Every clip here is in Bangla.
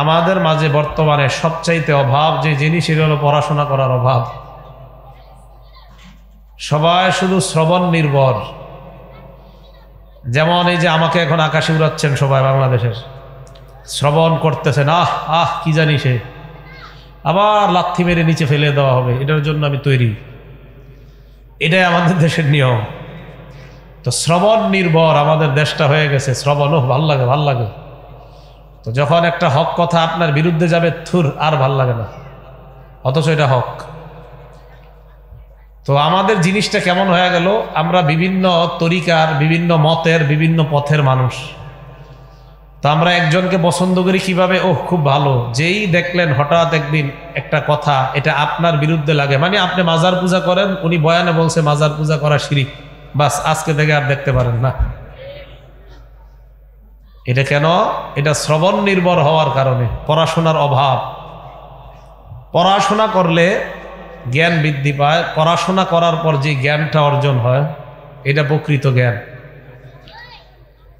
আমাদের মাঝে বর্তমানে সবচাইতে অভাব যে জিনিস এটা হলো পড়াশোনা করার অভাব সবাই শুধু শ্রবণ নির্ভর যেমন এই যে আমাকে এখন আকাশে উড়াচ্ছেন সবাই বাংলাদেশের শ্রবণ করতেছেন আহ আহ কি জানি সে আবার লাথি মেরে নিচে ফেলে দেওয়া হবে এটার জন্য আমি তৈরি এটাই আমাদের দেশের নিয়ম তো শ্রবণ নির্ভর আমাদের দেশটা হয়ে গেছে শ্রবণ ভাল লাগে ভাল লাগে তো যখন একটা হক কথা আপনার বিরুদ্ধে যাবে থুর আর ভাল লাগে না অথচ এটা হক তো আমাদের জিনিসটা কেমন হয়ে গেল আমরা বিভিন্ন তরিকার বিভিন্ন মতের বিভিন্ন পথের মানুষ তো আমরা একজনকে পছন্দ করি কিভাবে ওহ খুব ভালো যেই দেখলেন হঠাৎ একদিন একটা কথা এটা আপনার বিরুদ্ধে লাগে মানে আপনি মাজার পূজা করেন উনি বয়ানে বলছে মাজার পূজা করা শিরিক বাস আজকে থেকে আর দেখতে পারেন না এটা কেন এটা শ্রবণ নির্ভর হওয়ার কারণে পড়াশোনার অভাব পড়াশোনা করলে জ্ঞান বৃদ্ধি পায় পড়াশোনা করার পর যে জ্ঞানটা অর্জন হয় এটা প্রকৃত জ্ঞান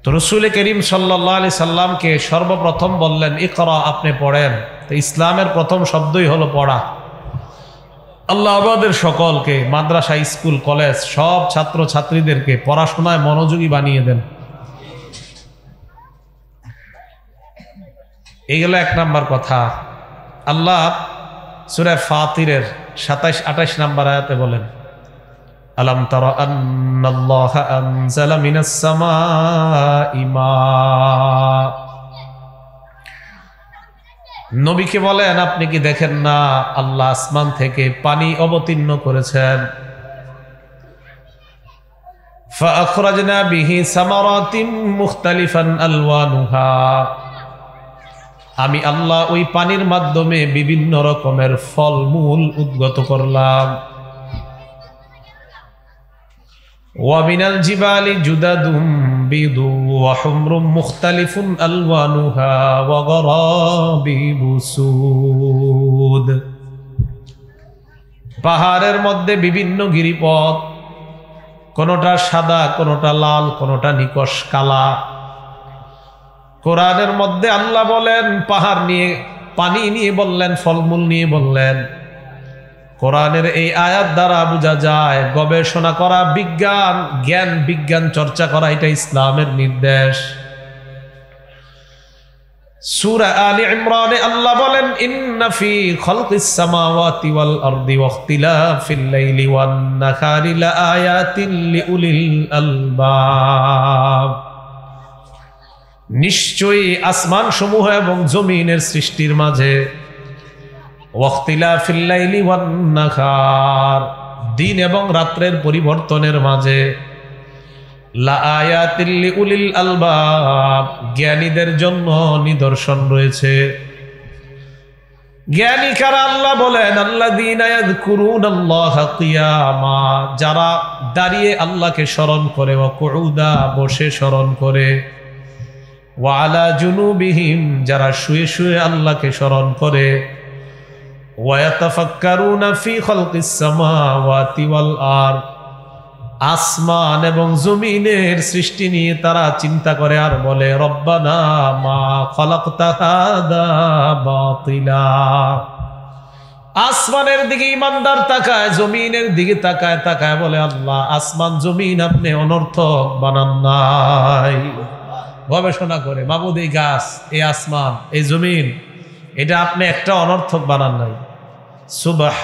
তো রসুল করিম সাল্লা আলি সাল্লামকে সর্বপ্রথম বললেন এ করা আপনি পড়েন তো ইসলামের প্রথম শব্দই হলো পড়া আল্লাহ আবাদের সকলকে মাদ্রাসা স্কুল কলেজ সব ছাত্র ছাত্রীদেরকে পড়াশোনায় মনোযোগী বানিয়ে দেন এই গেল এক নাম্বার কথা আল্লাহ সুরে ফাতিরের সাতাইশ আঠাইশ নাম্বার আয়াতে বলেন আলম তর নবীকে বলেন আপনি কি দেখেন না আল্লাহ আসমান থেকে পানি অবতীর্ণ করেছেন فأخرجنا به ثمرات مختلفا ألوانها আমি আল্লাহ ওই পানির মাধ্যমে বিভিন্ন রকমের ফলমূল উদ্গত করলাম ওয়াবিনাল জিবালি জুদাদুম বিদু ওয়াহুমরুম মুখতালিফুন আলওয়ানুহা ওয়াগরাবিবু সুদ পাহাড়ের মধ্যে বিভিন্ন গিরিপথ কোনোটা সাদা কোনোটা লাল কোনোটা নিকশ কালা কোরআনের মধ্যে আল্লাহ বলেন পাহাড় নিয়ে পানি নিয়ে বললেন ফলমূল নিয়ে বললেন কোরআনের এই আয়াত দ্বারা বোঝা যায় গবেষণা করা বিজ্ঞান জ্ঞান বিজ্ঞান চর্চা করা এটা ইসলামের নির্দেশ আল্লাহ বলেন নিশ্চয়ই আসমান সমূহ এবং জমিনের সৃষ্টির মাঝে দিন এবং রাত্রের পরিবর্তনের মাঝে উলিল আলবাব জ্ঞানীদের জন্য নিদর্শন রয়েছে জ্ঞানী কারা আল্লাহ বলেন আল্লাহ দিন যারা দাঁড়িয়ে আল্লাহকে স্মরণ করে ও করুদা বসে স্মরণ করে ওয়ালা জুনুবিহিম যারা শুয়ে শুয়ে আল্লাহকে স্মরণ করে আসমান এবং জমিনের সৃষ্টি নিয়ে তারা চিন্তা করে আর বলে রব্বানা মা বাতিলা আসমানের দিকে ইমানদার তাকায় জমিনের দিকে তাকায় তাকায় বলে আল্লাহ আসমান জমিন আপনি অনর্থক বানান নাই গবেষণা করে মাবুদ এই গাছ এই আসমান এই জমিন এটা আপনি একটা অনর্থক বানান নাই সুবাহ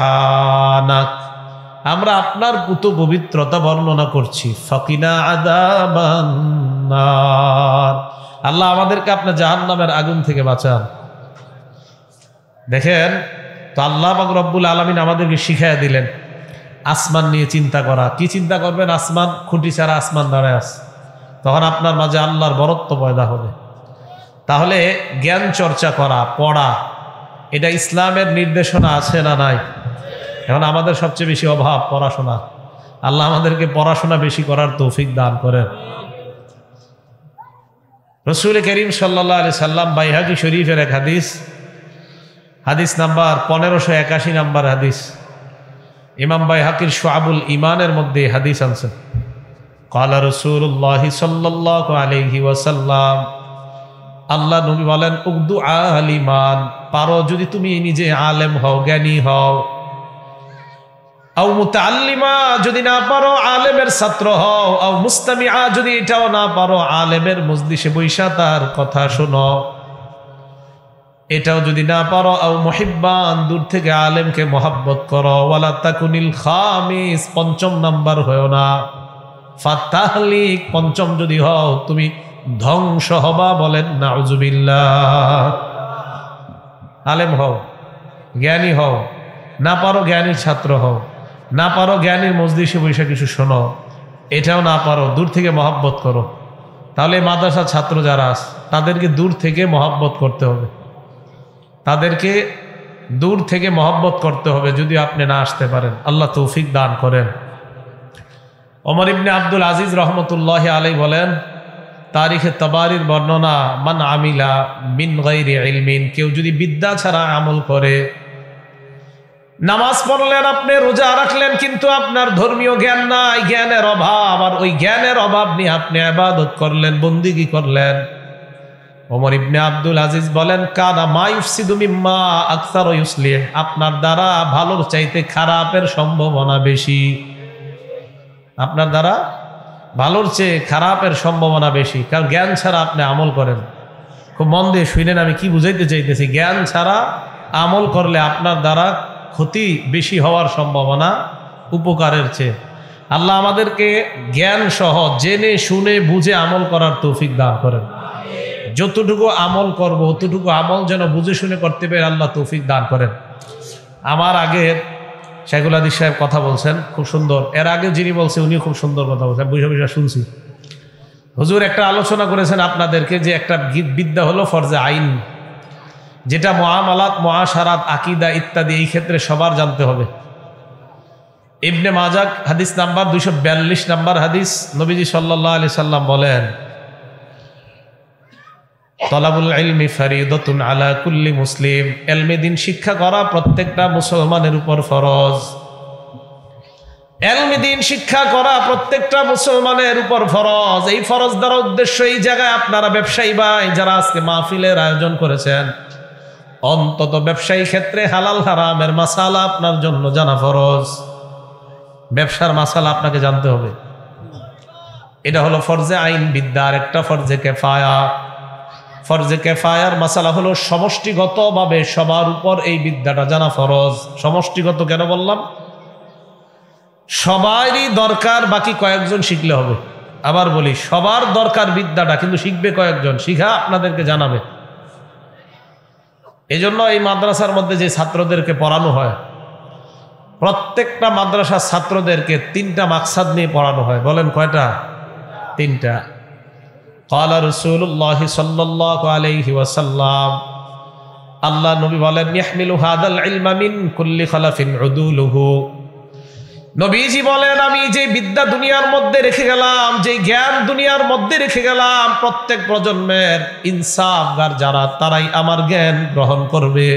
আমরা আপনার পুত পবিত্রতা বর্ণনা করছি ফকিনা আদাবান্নার আল্লাহ আমাদেরকে আপনার জাহান নামের আগুন থেকে বাঁচান দেখেন তো আল্লাহ রব্বুল আলমিন আমাদেরকে শিখাই দিলেন আসমান নিয়ে চিন্তা করা কি চিন্তা করবেন আসমান খুঁটি ছাড়া আসমান দাঁড়ায় আছে তখন আপনার মাঝে আল্লাহর বরত্ব পয়দা হবে তাহলে জ্ঞান চর্চা করা পড়া এটা ইসলামের নির্দেশনা আছে না নাই এখন আমাদের সবচেয়ে বেশি অভাব পড়াশোনা আল্লাহ আমাদেরকে পড়াশোনা বেশি করার তৌফিক দান করেন রসুল করিম সাল্লা আলি সাল্লাম বাইহাকি শরীফের এক হাদিস হাদিস নাম্বার পনেরোশো একাশি নাম্বার হাদিস ইমাম বাইহাকির সোহাবুল ইমানের মধ্যে হাদিস আনছেন কালা রসুল্লাহ সাল্লাহ আলহি ওয়াসাল্লাম আল্লাহ নবী বলেন উগদু আলিমান পারো যদি তুমি নিজে আলেম হও জ্ঞানী হও যদি না পারো আলেমের ছাত্র হও আও মুস্তামিআ যদি এটাও না পারো আলেমের মজলিসে বৈশা তার কথা শোনো এটাও যদি না পারো আও মহিব্বান দূর থেকে আলেমকে মহাব্বত করো ওয়ালা তাকুনিল খামিস পঞ্চম নাম্বার হয়েও না ফাত্তাহলি পঞ্চম যদি হও তুমি ধ্বংস হবা বলেন নাউজুবিল্লা আলেম হও জ্ঞানী হও না পারো জ্ঞানীর ছাত্র হও না পারো জ্ঞানীর মজলিসে বৈশা কিছু শোনো এটাও না পারো দূর থেকে মহাব্বত করো তাহলে মাদ্রাসা ছাত্র যারা আস তাদেরকে দূর থেকে মহাব্বত করতে হবে তাদেরকে দূর থেকে মহাব্বত করতে হবে যদি আপনি না আসতে পারেন আল্লাহ তৌফিক দান করেন অমর ইবনে আব্দুল আজিজ রহমতুল্লাহ আলী বলেন তারিখে তবারির বর্ণনা মান আমিলা মিন গাইরি কেউ যদি বিদ্যা ছাড়া আমল করে নামাজ পড়লেন আপনি রোজা রাখলেন কিন্তু আপনার ধর্মীয় জ্ঞান নাই জ্ঞানের অভাব আর ওই জ্ঞানের অভাব নিয়ে আপনি আবাদত করলেন বন্দিগি করলেন ওমর ইবনে আব্দুল আজিজ বলেন কানা মায়ুসিদুমিম্মা আক্তার ইউসলিহ আপনার দ্বারা ভালোর চাইতে খারাপের সম্ভাবনা বেশি আপনার দ্বারা ভালোর চেয়ে খারাপের সম্ভাবনা বেশি কারণ জ্ঞান ছাড়া আপনি আমল করেন খুব মন দিয়ে শুনেন আমি কি বুঝাইতে চাইতেছি জ্ঞান ছাড়া আমল করলে আপনার দ্বারা ক্ষতি বেশি হওয়ার সম্ভাবনা উপকারের চেয়ে আল্লাহ আমাদেরকে জ্ঞান সহ জেনে শুনে বুঝে আমল করার তৌফিক দান করেন যতটুকু আমল করব অতটুকু আমল যেন বুঝে শুনে করতে পেরে আল্লাহ তৌফিক দান করেন আমার আগের শেখুল আদি সাহেব কথা বলছেন খুব সুন্দর এর আগে যিনি বলছে উনিও খুব সুন্দর কথা বলছেন বুঝে বুঝে শুনছি হুজুর একটা আলোচনা করেছেন আপনাদেরকে যে একটা বিদ্যা হলো ফরজে আইন যেটা মহামালাত মহাসারাত আকিদা ইত্যাদি এই ক্ষেত্রে সবার জানতে হবে ইবনে মাজাক হাদিস নাম্বার দুইশো নাম্বার হাদিস নবীজি সাল্লাহ আলি সাল্লাম বলেন তলাবুল ইলমি ফারিদতুন আলা কুল্লি মুসলিম এলমে দিন শিক্ষা করা প্রত্যেকটা মুসলমানের উপর ফরজ শিক্ষা করা উদ্দেশ্য এই জায়গায় আপনারা ব্যবসায়ী ভাই যারা আজকে মাহফিলের আয়োজন করেছেন অন্তত ব্যবসায়ী ক্ষেত্রে হালাল হারামের মাসালা আপনার জন্য জানা ফরজ ব্যবসার মাসালা আপনাকে জানতে হবে এটা হলো ফরজে আইন আর একটা ফরজে কেফায়া ফরজে কেফায়ার মাসালা হলো সমষ্টিগতভাবে সবার উপর এই বিদ্যাটা জানা ফরজ সমষ্টিগত কেন বললাম সবারই দরকার বাকি কয়েকজন শিখলে হবে আবার বলি সবার দরকার বিদ্যাটা কিন্তু শিখবে কয়েকজন শিখা আপনাদেরকে জানাবে এজন্য এই মাদ্রাসার মধ্যে যে ছাত্রদেরকে পড়ানো হয় প্রত্যেকটা মাদ্রাসার ছাত্রদেরকে তিনটা মাকসাদ নিয়ে পড়ানো হয় বলেন কয়টা তিনটা কালা রসুল্লাহ সাল্লাহ আলহি ওয়াসাল্লাম আল্লাহ নবী বলেন ইয়াহমিলু হাদাল ইলমা মিন কুল্লি খালাফিন উদুলুহু নবীজি বলেন আমি যে বিদ্যা দুনিয়ার মধ্যে রেখে গেলাম যে জ্ঞান দুনিয়ার মধ্যে রেখে গেলাম প্রত্যেক প্রজন্মের ইনসাফগার যারা তারাই আমার জ্ঞান গ্রহণ করবে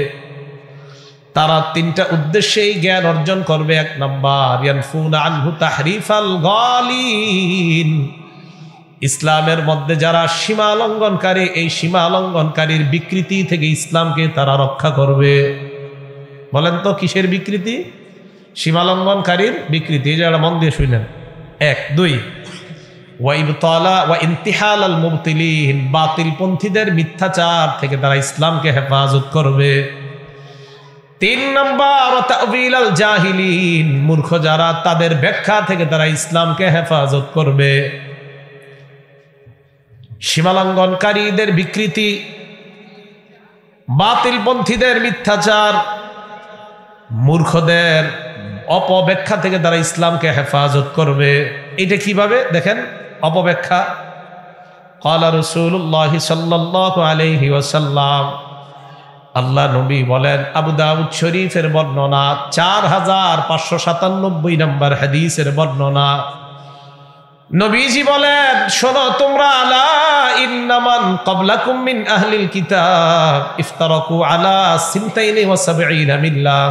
তারা তিনটা উদ্দেশ্যেই জ্ঞান অর্জন করবে এক নম্বর ইয়ানফুন আনহু তাহরিফ আল গলিন ইসলামের মধ্যে যারা সীমা লঙ্ঘনকারী এই সীমা লঙ্ঘনকারীর বিকৃতি থেকে ইসলামকে তারা রক্ষা করবে বলেন তো কিসের বিকৃতি সীমা লঙ্ঘনকারীর বিকৃতি এই যারা মন দিয়ে শুনলেন এক দুই ওয়াইবতলা ওয়া ইন্তিহাল আল মুবতিলিহীন বাতিলপন্থীদের মিথ্যাচার থেকে তারা ইসলামকে হেফাজত করবে তিন নম্বর তাবিল আল জাহিলিন মূর্খ যারা তাদের ব্যাখ্যা থেকে তারা ইসলামকে হেফাজত করবে সীমালঙ্ঘনকারীদের বিকৃতি বাতিলপন্থীদের মিথ্যাচার মূর্খদের অপব্যাখ্যা থেকে তারা ইসলামকে হেফাজত করবে এটা কিভাবে দেখেন অপব্যাখ্যা কলা রসুল্লাহ সাল্লাহ আলহি ওসাল্লাম আল্লাহ নবী বলেন আবু দাউদ শরীফের বর্ণনা চার হাজার পাঁচশো সাতানব্বই নম্বর হাদিসের বর্ণনা নবীজি বলেন শোনো তোমরা আলা ইন্নামান কবলাকুম মিন আহলিল কিতাব ইফতারাকু আলা সিনতাইনি ওয়া সাবঈনা মিল্লাহ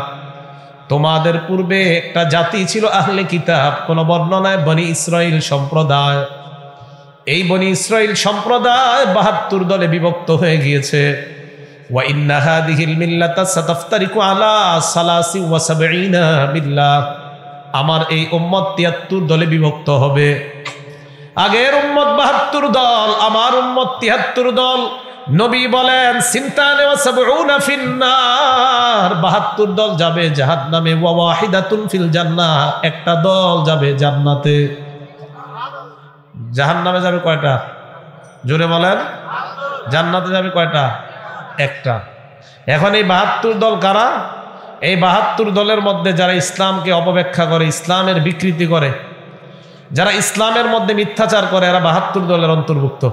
তোমাদের পূর্বে একটা জাতি ছিল আহলে কিতাব কোন বর্ণনায় বনি ইসরাইল সম্প্রদায় এই বনি ইসরাইল সম্প্রদায় বাহাত্তর দলে বিভক্ত হয়ে গিয়েছে ওয়া ইন্না হাদিহিল মিল্লাতা সাতাফতারিকু আলা সালাসি ওয়া সাবঈনা মিল্লাহ আমার এই উম্মত তিয়াত্তর দলে বিভক্ত হবে আগের উম্মত বাহাত্তর দল আমার উম্মত তিহাত্তর দল নবী বলেন বাহাত্তর দল যাবে জাহাদ নামে ফিল জান্না একটা দল যাবে জান্নাতে জাহান নামে যাবে কয়টা জোরে বলেন জান্নাতে যাবে কয়টা একটা এখন এই বাহাত্তর দল কারা এই বাহাত্তর দলের মধ্যে যারা ইসলামকে অপব্যাখ্যা করে ইসলামের বিকৃতি করে যারা ইসলামের মধ্যে মিথ্যাচার করে এরা বাহাত্তর দলের অন্তর্ভুক্ত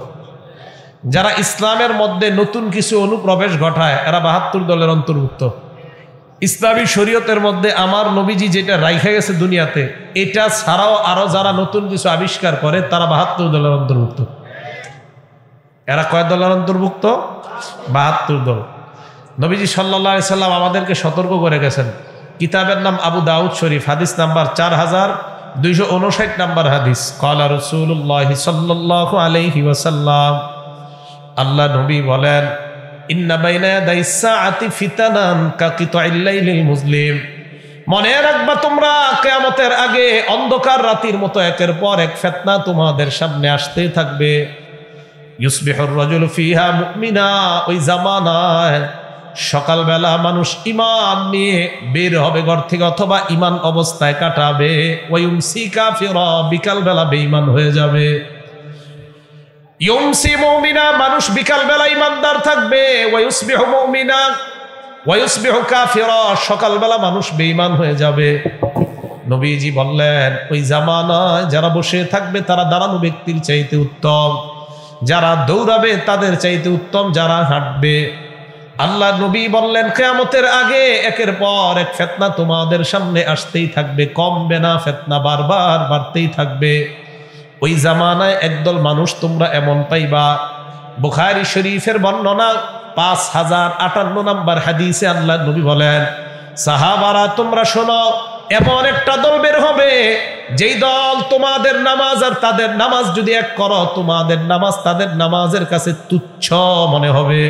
যারা ইসলামের মধ্যে নতুন কিছু অনুপ্রবেশ ঘটায় এরা বাহাত্তর দলের অন্তর্ভুক্ত ইসলামী শরীয়তের মধ্যে আমার নবীজি যেটা রাইখা গেছে দুনিয়াতে এটা ছাড়াও আরও যারা নতুন কিছু আবিষ্কার করে তারা বাহাত্তর দলের অন্তর্ভুক্ত এরা কয় দলের অন্তর্ভুক্ত বাহাত্তর দল নবীজি সাল্লা সাল্লাম আমাদেরকে সতর্ক করে গেছেন কিতাবের নাম আবু দাউদ শরীফ হাদিস নাম্বার চার হাজার দুইশো উনষাট নাম্বার হাদিস কলা রসুল্লাহ সাল্লাহ আলহি ওয়াসাল্লাম আল্লাহ নবী বলেন মুসলিম মনে রাখবা তোমরা কেয়ামতের আগে অন্ধকার রাতির মতো একের পর এক ফেতনা তোমাদের সামনে আসতেই থাকবে ইউসবিহর রজুল ফিহা মুমিনা ওই জামানায় সকালবেলা মানুষ ইমান নিয়ে বের হবে ঘর থেকে অথবা ইমান অবস্থায় কাটাবে ওয়ুমসি কাফির বিকালবেলা বেঈমান হয়ে যাবে ইয়ুমসি মৌমিনা মানুষ বিকালবেলা ইমানদার থাকবে ওয়ুসবিহ মৌমিনা সকালবেলা মানুষ বেঈমান হয়ে যাবে নবীজি বললেন ওই জামানায় যারা বসে থাকবে তারা দাঁড়ানো ব্যক্তির চাইতে উত্তম যারা দৌড়াবে তাদের চাইতে উত্তম যারা হাঁটবে আল্লাহ নবী বললেন কেয়ামতের আগে একের পর এক ফেতনা তোমাদের সামনে আসতেই থাকবে কমবে না ফেতনা বারবার বাড়তেই থাকবে ওই জামানায় একদল মানুষ তোমরা এমন পাইবা বুখারি শরীফের বর্ণনা পাঁচ হাজার আটান্ন নম্বর হাদিসে আল্লাহ নবী বলেন সাহাবারা তোমরা শোনো এমন একটা দল বের হবে যেই দল তোমাদের নামাজ আর তাদের নামাজ যদি এক করো তোমাদের নামাজ তাদের নামাজের কাছে তুচ্ছ মনে হবে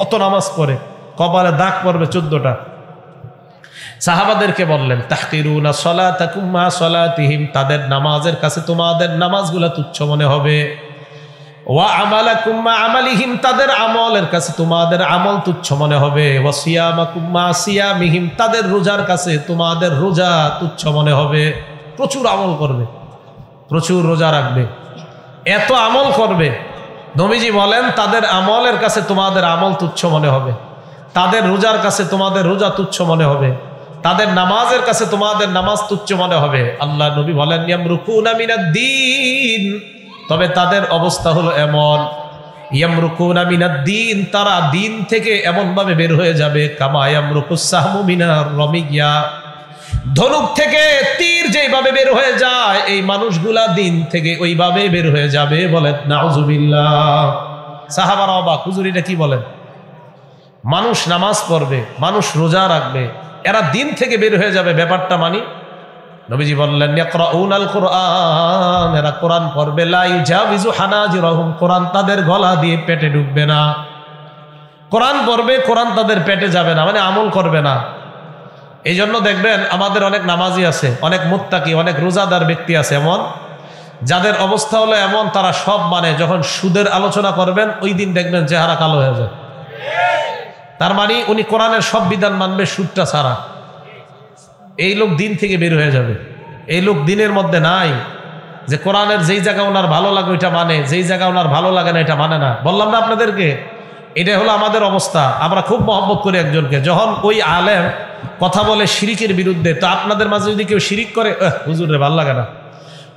কত নামাজ পড়ে কপালে দাগ পড়বে চোদ্দটা সাহাবাদেরকে বললেন তাহকিরুনা সলা তাকুমা সলা তিহিম তাদের নামাজের কাছে তোমাদের নামাজগুলো তুচ্ছ মনে হবে ওয়া আমালা কুম্মা আমালিহিম তাদের আমলের কাছে তোমাদের আমল তুচ্ছ মনে হবে ওয়াসিয়ামা কুম্মা সিয়ামিহিম তাদের রোজার কাছে তোমাদের রোজা তুচ্ছ মনে হবে প্রচুর আমল করবে প্রচুর রোজা রাখবে এত আমল করবে নবীজি বলেন তাদের আমলের কাছে তোমাদের আমল তুচ্ছ মনে হবে তাদের রোজার কাছে তোমাদের রোজা তুচ্ছ মনে হবে তাদের নামাজের কাছে তোমাদের নামাজ তুচ্ছ মনে হবে আল্লাহ নবী বলেন দিন তবে তাদের অবস্থা হলো এমন দিন তারা দিন থেকে এমনভাবে বের হয়ে যাবে কামায়াম রুকুসাহমিনা রমিগিয়া ধনুক থেকে তীর যেভাবে বের হয়ে যায় এই মানুষগুলা দিন থেকে ওইভাবে বের হয়ে যাবে বলেন নাউজুবিল্লা সাহাবার কি বলেন মানুষ নামাজ পড়বে মানুষ রোজা রাখবে এরা দিন থেকে বের হয়ে যাবে ব্যাপারটা মানি নবীজি বললেন এরা কোরআন পড়বে লাই হানা কোরআন তাদের গলা দিয়ে পেটে ঢুকবে না কোরআন পড়বে কোরআন তাদের পেটে যাবে না মানে আমল করবে না এই জন্য দেখবেন আমাদের অনেক নামাজি আছে অনেক মুত্তাকি অনেক রোজাদার ব্যক্তি আছে এমন যাদের অবস্থা হলো এমন তারা সব মানে যখন সুদের আলোচনা করবেন ওই দিন দেখবেন চেহারা কালো হয়ে যায় তার মানে উনি কোরআনের সব বিধান মানবে সুদটা ছাড়া এই লোক দিন থেকে বের হয়ে যাবে এই লোক দিনের মধ্যে নাই যে কোরআনের যেই জায়গা ওনার ভালো লাগে ওইটা মানে যেই জায়গা ওনার ভালো লাগে না এটা মানে না বললাম না আপনাদেরকে এটা হলো আমাদের অবস্থা আমরা খুব মহব্বত করি একজনকে যখন ওই আলেম কথা বলে শিরিকের বিরুদ্ধে তো আপনাদের মাঝে যদি কেউ শিরিক করে হুজুর রে ভাল লাগে না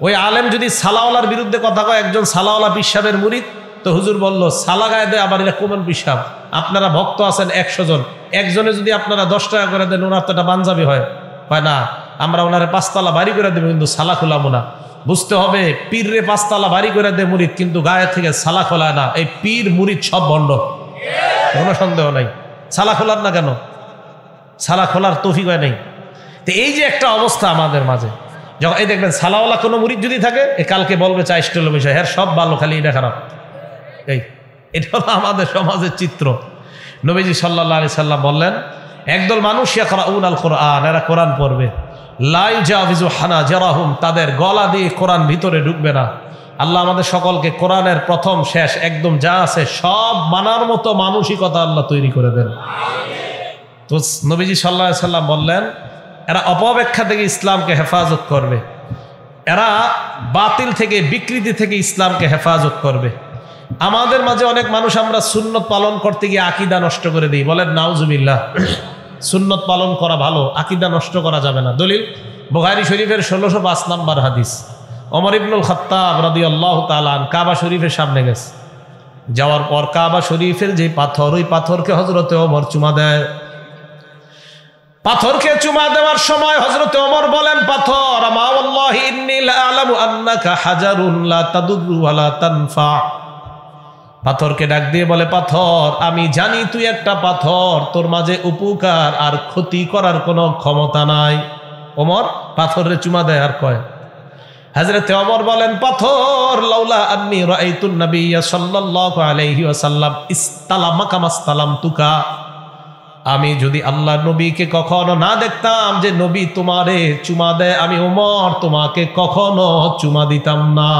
ওই আলেম যদি সালাওয়ালার বিরুদ্ধে কথা কয় একজন সালাওয়ালা পিসাবের মুরিদ তো হুজুর বলল সালা গায়ে দেয় আবার এটা কোমল পিসাব আপনারা ভক্ত আছেন একশো জন একজনে যদি আপনারা দশ টাকা করে দেন ওনার তো এটা পাঞ্জাবি হয় হয় না আমরা ওনারে পাঁচতলা বাড়ি করে দেবো কিন্তু সালা খোলাবো না বুঝতে হবে পীর রে পাঁচতলা বাড়ি করে দেয় মুরিদ কিন্তু গায়ে থেকে সালা খোলায় না এই পীর মুরিদ সব বন্ধ কোনো সন্দেহ নাই সালা খোলার না কেন সালা খোলার তৌফিক হয় নাই তো এই যে একটা অবস্থা আমাদের মাঝে যখন এই দেখবেন সালাওয়ালা কোনো মুরিদ যদি থাকে এ কালকে বলবে চাই স্টেল বিষয় হ্যাঁ সব ভালো খালি এটা খারাপ এই এটা হলো আমাদের সমাজের চিত্র নবীজি সাল্লাহ আলি সাল্লাম বললেন একদল মানুষ ইয়াকরাউন আল কোরআন এরা কোরআন পড়বে লাই জাহিজু হানা জারাহুম তাদের গলা দিয়ে কোরআন ভিতরে ঢুকবে না আল্লাহ আমাদের সকলকে কোরআনের প্রথম শেষ একদম যা আছে সব মানার মতো মানসিকতা আল্লাহ তৈরি করে দেন তো নবীজি সাল্লাহ সাল্লাম বললেন এরা অপব্যাখ্যা থেকে ইসলামকে হেফাজত করবে এরা বাতিল থেকে বিকৃতি থেকে ইসলামকে হেফাজত করবে আমাদের মাঝে অনেক মানুষ আমরা সুন্নত পালন করতে গিয়ে আকিদা নষ্ট করে দিই বলেন নাউজুবিল্লাহ সুন্নত পালন করা ভালো আকিদা নষ্ট করা যাবে না দলিল বোহারি শরীফের ষোলোশো পাঁচ নাম্বার হাদিস অমর ইবনুল খত্তাব রাদি আল্লাহ তালান কাবা শরীফের সামনে গেছে যাওয়ার পর কাবা শরীফের যে পাথর ওই পাথরকে হজরতে অমর চুমা দেয় পাথরকে চুমা দেওয়ার সময় হজরত অমর বলেন পাথর পাথরকে ডাক দিয়ে বলে পাথর আমি জানি তুই একটা পাথর তোর মাঝে উপকার আর ক্ষতি করার কোনো ক্ষমতা নাই অমর পাথরের চুমা দেয় আর কয় হজরত অমর বলেন পাথর লাউলা আন্নি রাআইতুন নবিয়া সাল্লাল্লাহু আলাইহি ওয়াসাল্লাম ইসতালামা কামা তুকা আমি যদি আল্লাহ নবীকে কখনো না দেখতাম যে নবী তোমারে চুমা দেয় আমি ওমর তোমাকে কখনো চুমা দিতাম না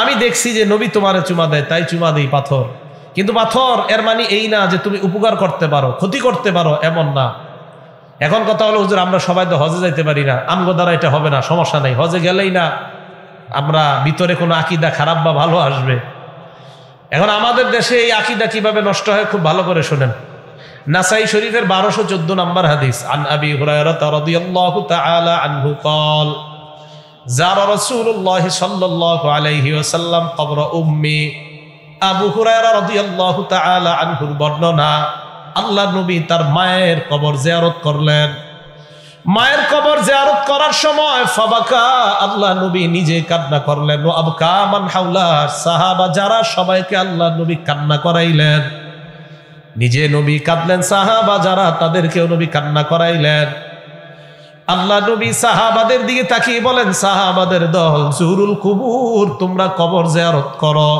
আমি দেখছি যে নবী তোমারে চুমা দেয় তাই চুমা দেই পাথর কিন্তু পাথর এর মানে এই না যে তুমি উপকার করতে পারো ক্ষতি করতে পারো এমন না এখন কথা হলো হুজুর আমরা সবাই তো হজে যাইতে পারি না আমগো দ্বারা এটা হবে না সমস্যা নাই হজে গেলেই না আমরা ভিতরে কোনো আকিদা খারাপ বা ভালো আসবে এখন আমাদের দেশে এই আকিদা কিভাবে নষ্ট হয় খুব ভালো করে শোনেন নাসাই শরীফের বারোশো চোদ্দ নম্বর হাদিস আন আবি আনহু কল যার রসুল্লাহ সাল্লাহ আলাইহি ওসাল্লাম কবর উম্মি আবু হুরায়রা রাদিয়াল্লাহু তাআলা আনহুর বর্ণনা আল্লাহ নবী তার মায়ের কবর জেয়ারত করলেন মায়ের কবর জেয়ারত করার সময় ফাবাকা আল্লাহ নবী নিজে কান্না করলেন ও আবকা মান হাউলা সাহাবা যারা সবাইকে আল্লাহ নবী কান্না করাইলেন নিজে নবী কাঁদলেন সাহাবা যারা তাদেরকেও নবী কান্না করাইলেন আল্লাহ নবী সাহাবাদের দিকে তাকিয়ে বলেন সাহাবাদের দল জুরুল কুবুর তোমরা কবর জেয়ারত করো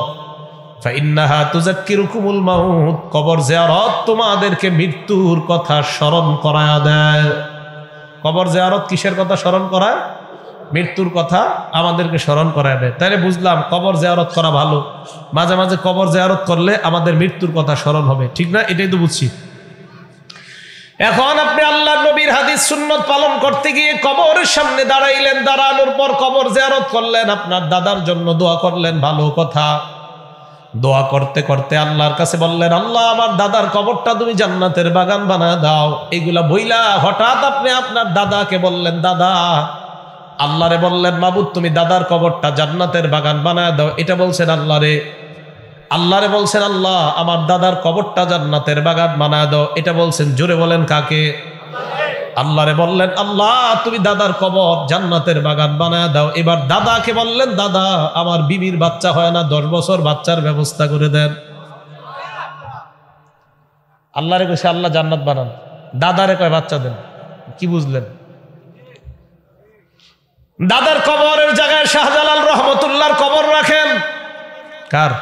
ফাইন্নাহা তুজাক্কিরুকুমুল মাউত কবর জিয়ারত তোমাদেরকে মৃত্যুর কথা স্মরণ করায়া দেয় কবর জিয়ারত কিসের কথা স্মরণ করায় মৃত্যুর কথা আমাদেরকে স্মরণ করায় দেয় তাহলে বুঝলাম কবর জিয়ারত করা ভালো মাঝে মাঝে কবর জিয়ারত করলে আমাদের মৃত্যুর কথা স্মরণ হবে ঠিক না এটাই তো বুঝছি এখন আপনি আল্লাহ নবীর হাদিস সুন্নত পালন করতে গিয়ে কবরের সামনে দাঁড়াইলেন দাঁড়ানোর পর কবর জিয়ারত করলেন আপনার দাদার জন্য দোয়া করলেন ভালো কথা দোয়া করতে করতে আল্লাহর কাছে বললেন আল্লাহ আমার দাদার কবরটা তুমি জান্নাতের বাগান বানা দাও এগুলা বইলা হঠাৎ আপনি আপনার দাদাকে বললেন দাদা আল্লাহরে বললেন মাবুদ তুমি দাদার কবরটা জান্নাতের বাগান বানা দাও এটা বলছেন আল্লাহ আল্লাহ আল্লাহরে বলছেন আল্লাহ আমার দাদার কবরটা জান্নাতের বাগান বানা দাও এটা বলছেন জোরে বলেন কাকে আল্লাহরে বললেন আল্লাহ তুমি দাদার কবর জান্নাতের বাগান বানায় দাও এবার দাদাকে বললেন দাদা আমার বিবির বাচ্চা হয় না দশ বছর বাচ্চার ব্যবস্থা করে দেন আল্লাহরে কে আল্লাহ জান্নাত বানান দাদারে কয় বাচ্চা দেন কি বুঝলেন দাদার কবরের জায়গায় শাহজালাল রহমতুল্লাহর কবর রাখেন কার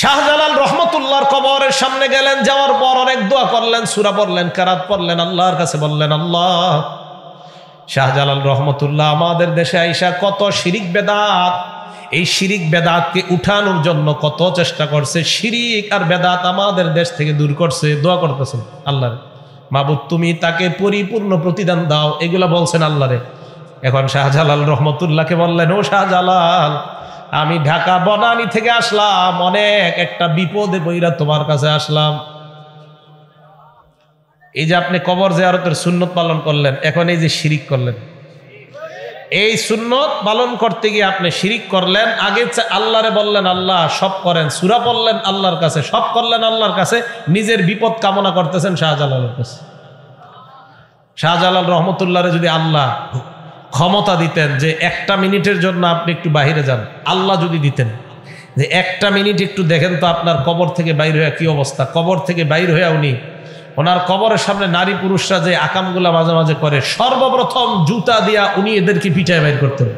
শাহজালাল রহমতুল্লাহর কবরের সামনে গেলেন যাওয়ার পর অনেক দোয়া করলেন সুরা পড়লেন কারাত পড়লেন আল্লাহর কাছে বললেন আল্লাহ শাহজালাল রহমতুল্লাহ আমাদের দেশে আইসা কত শিরিক বেদাত এই শিরিক বেদাতকে উঠানোর জন্য কত চেষ্টা করছে শিরিক আর বেদাত আমাদের দেশ থেকে দূর করছে দোয়া করতেছেন আল্লাহরে মাবুদ তুমি তাকে পরিপূর্ণ প্রতিদান দাও এগুলা বলছেন আল্লাহরে এখন শাহজালাল রহমতুল্লাহকে বললেন ও শাহজালাল আমি ঢাকা বনানি থেকে আসলাম অনেক একটা বিপদে বইরা তোমার কাছে আসলাম এই যে আপনি কবর জেয়ারতের সুন্নত পালন করলেন এখন এই যে শিরিক করলেন এই সুন্নত পালন করতে গিয়ে আপনি শিরিক করলেন আগে আল্লাহরে বললেন আল্লাহ সব করেন সুরা বললেন আল্লাহর কাছে সব করলেন আল্লাহর কাছে নিজের বিপদ কামনা করতেছেন শাহজালালের কাছে শাহজালাল রহমতুল্লাহরে যদি আল্লাহ ক্ষমতা দিতেন যে একটা মিনিটের জন্য আপনি একটু বাহিরে যান আল্লাহ যদি দিতেন যে একটা মিনিট একটু দেখেন তো আপনার কবর থেকে বাইর হয়ে কী অবস্থা কবর থেকে বাইর হয়ে উনি ওনার কবরের সামনে নারী পুরুষরা যে আকামগুলা মাঝে মাঝে করে সর্বপ্রথম জুতা দিয়া উনি এদেরকে পিঠায় বাইর করতেন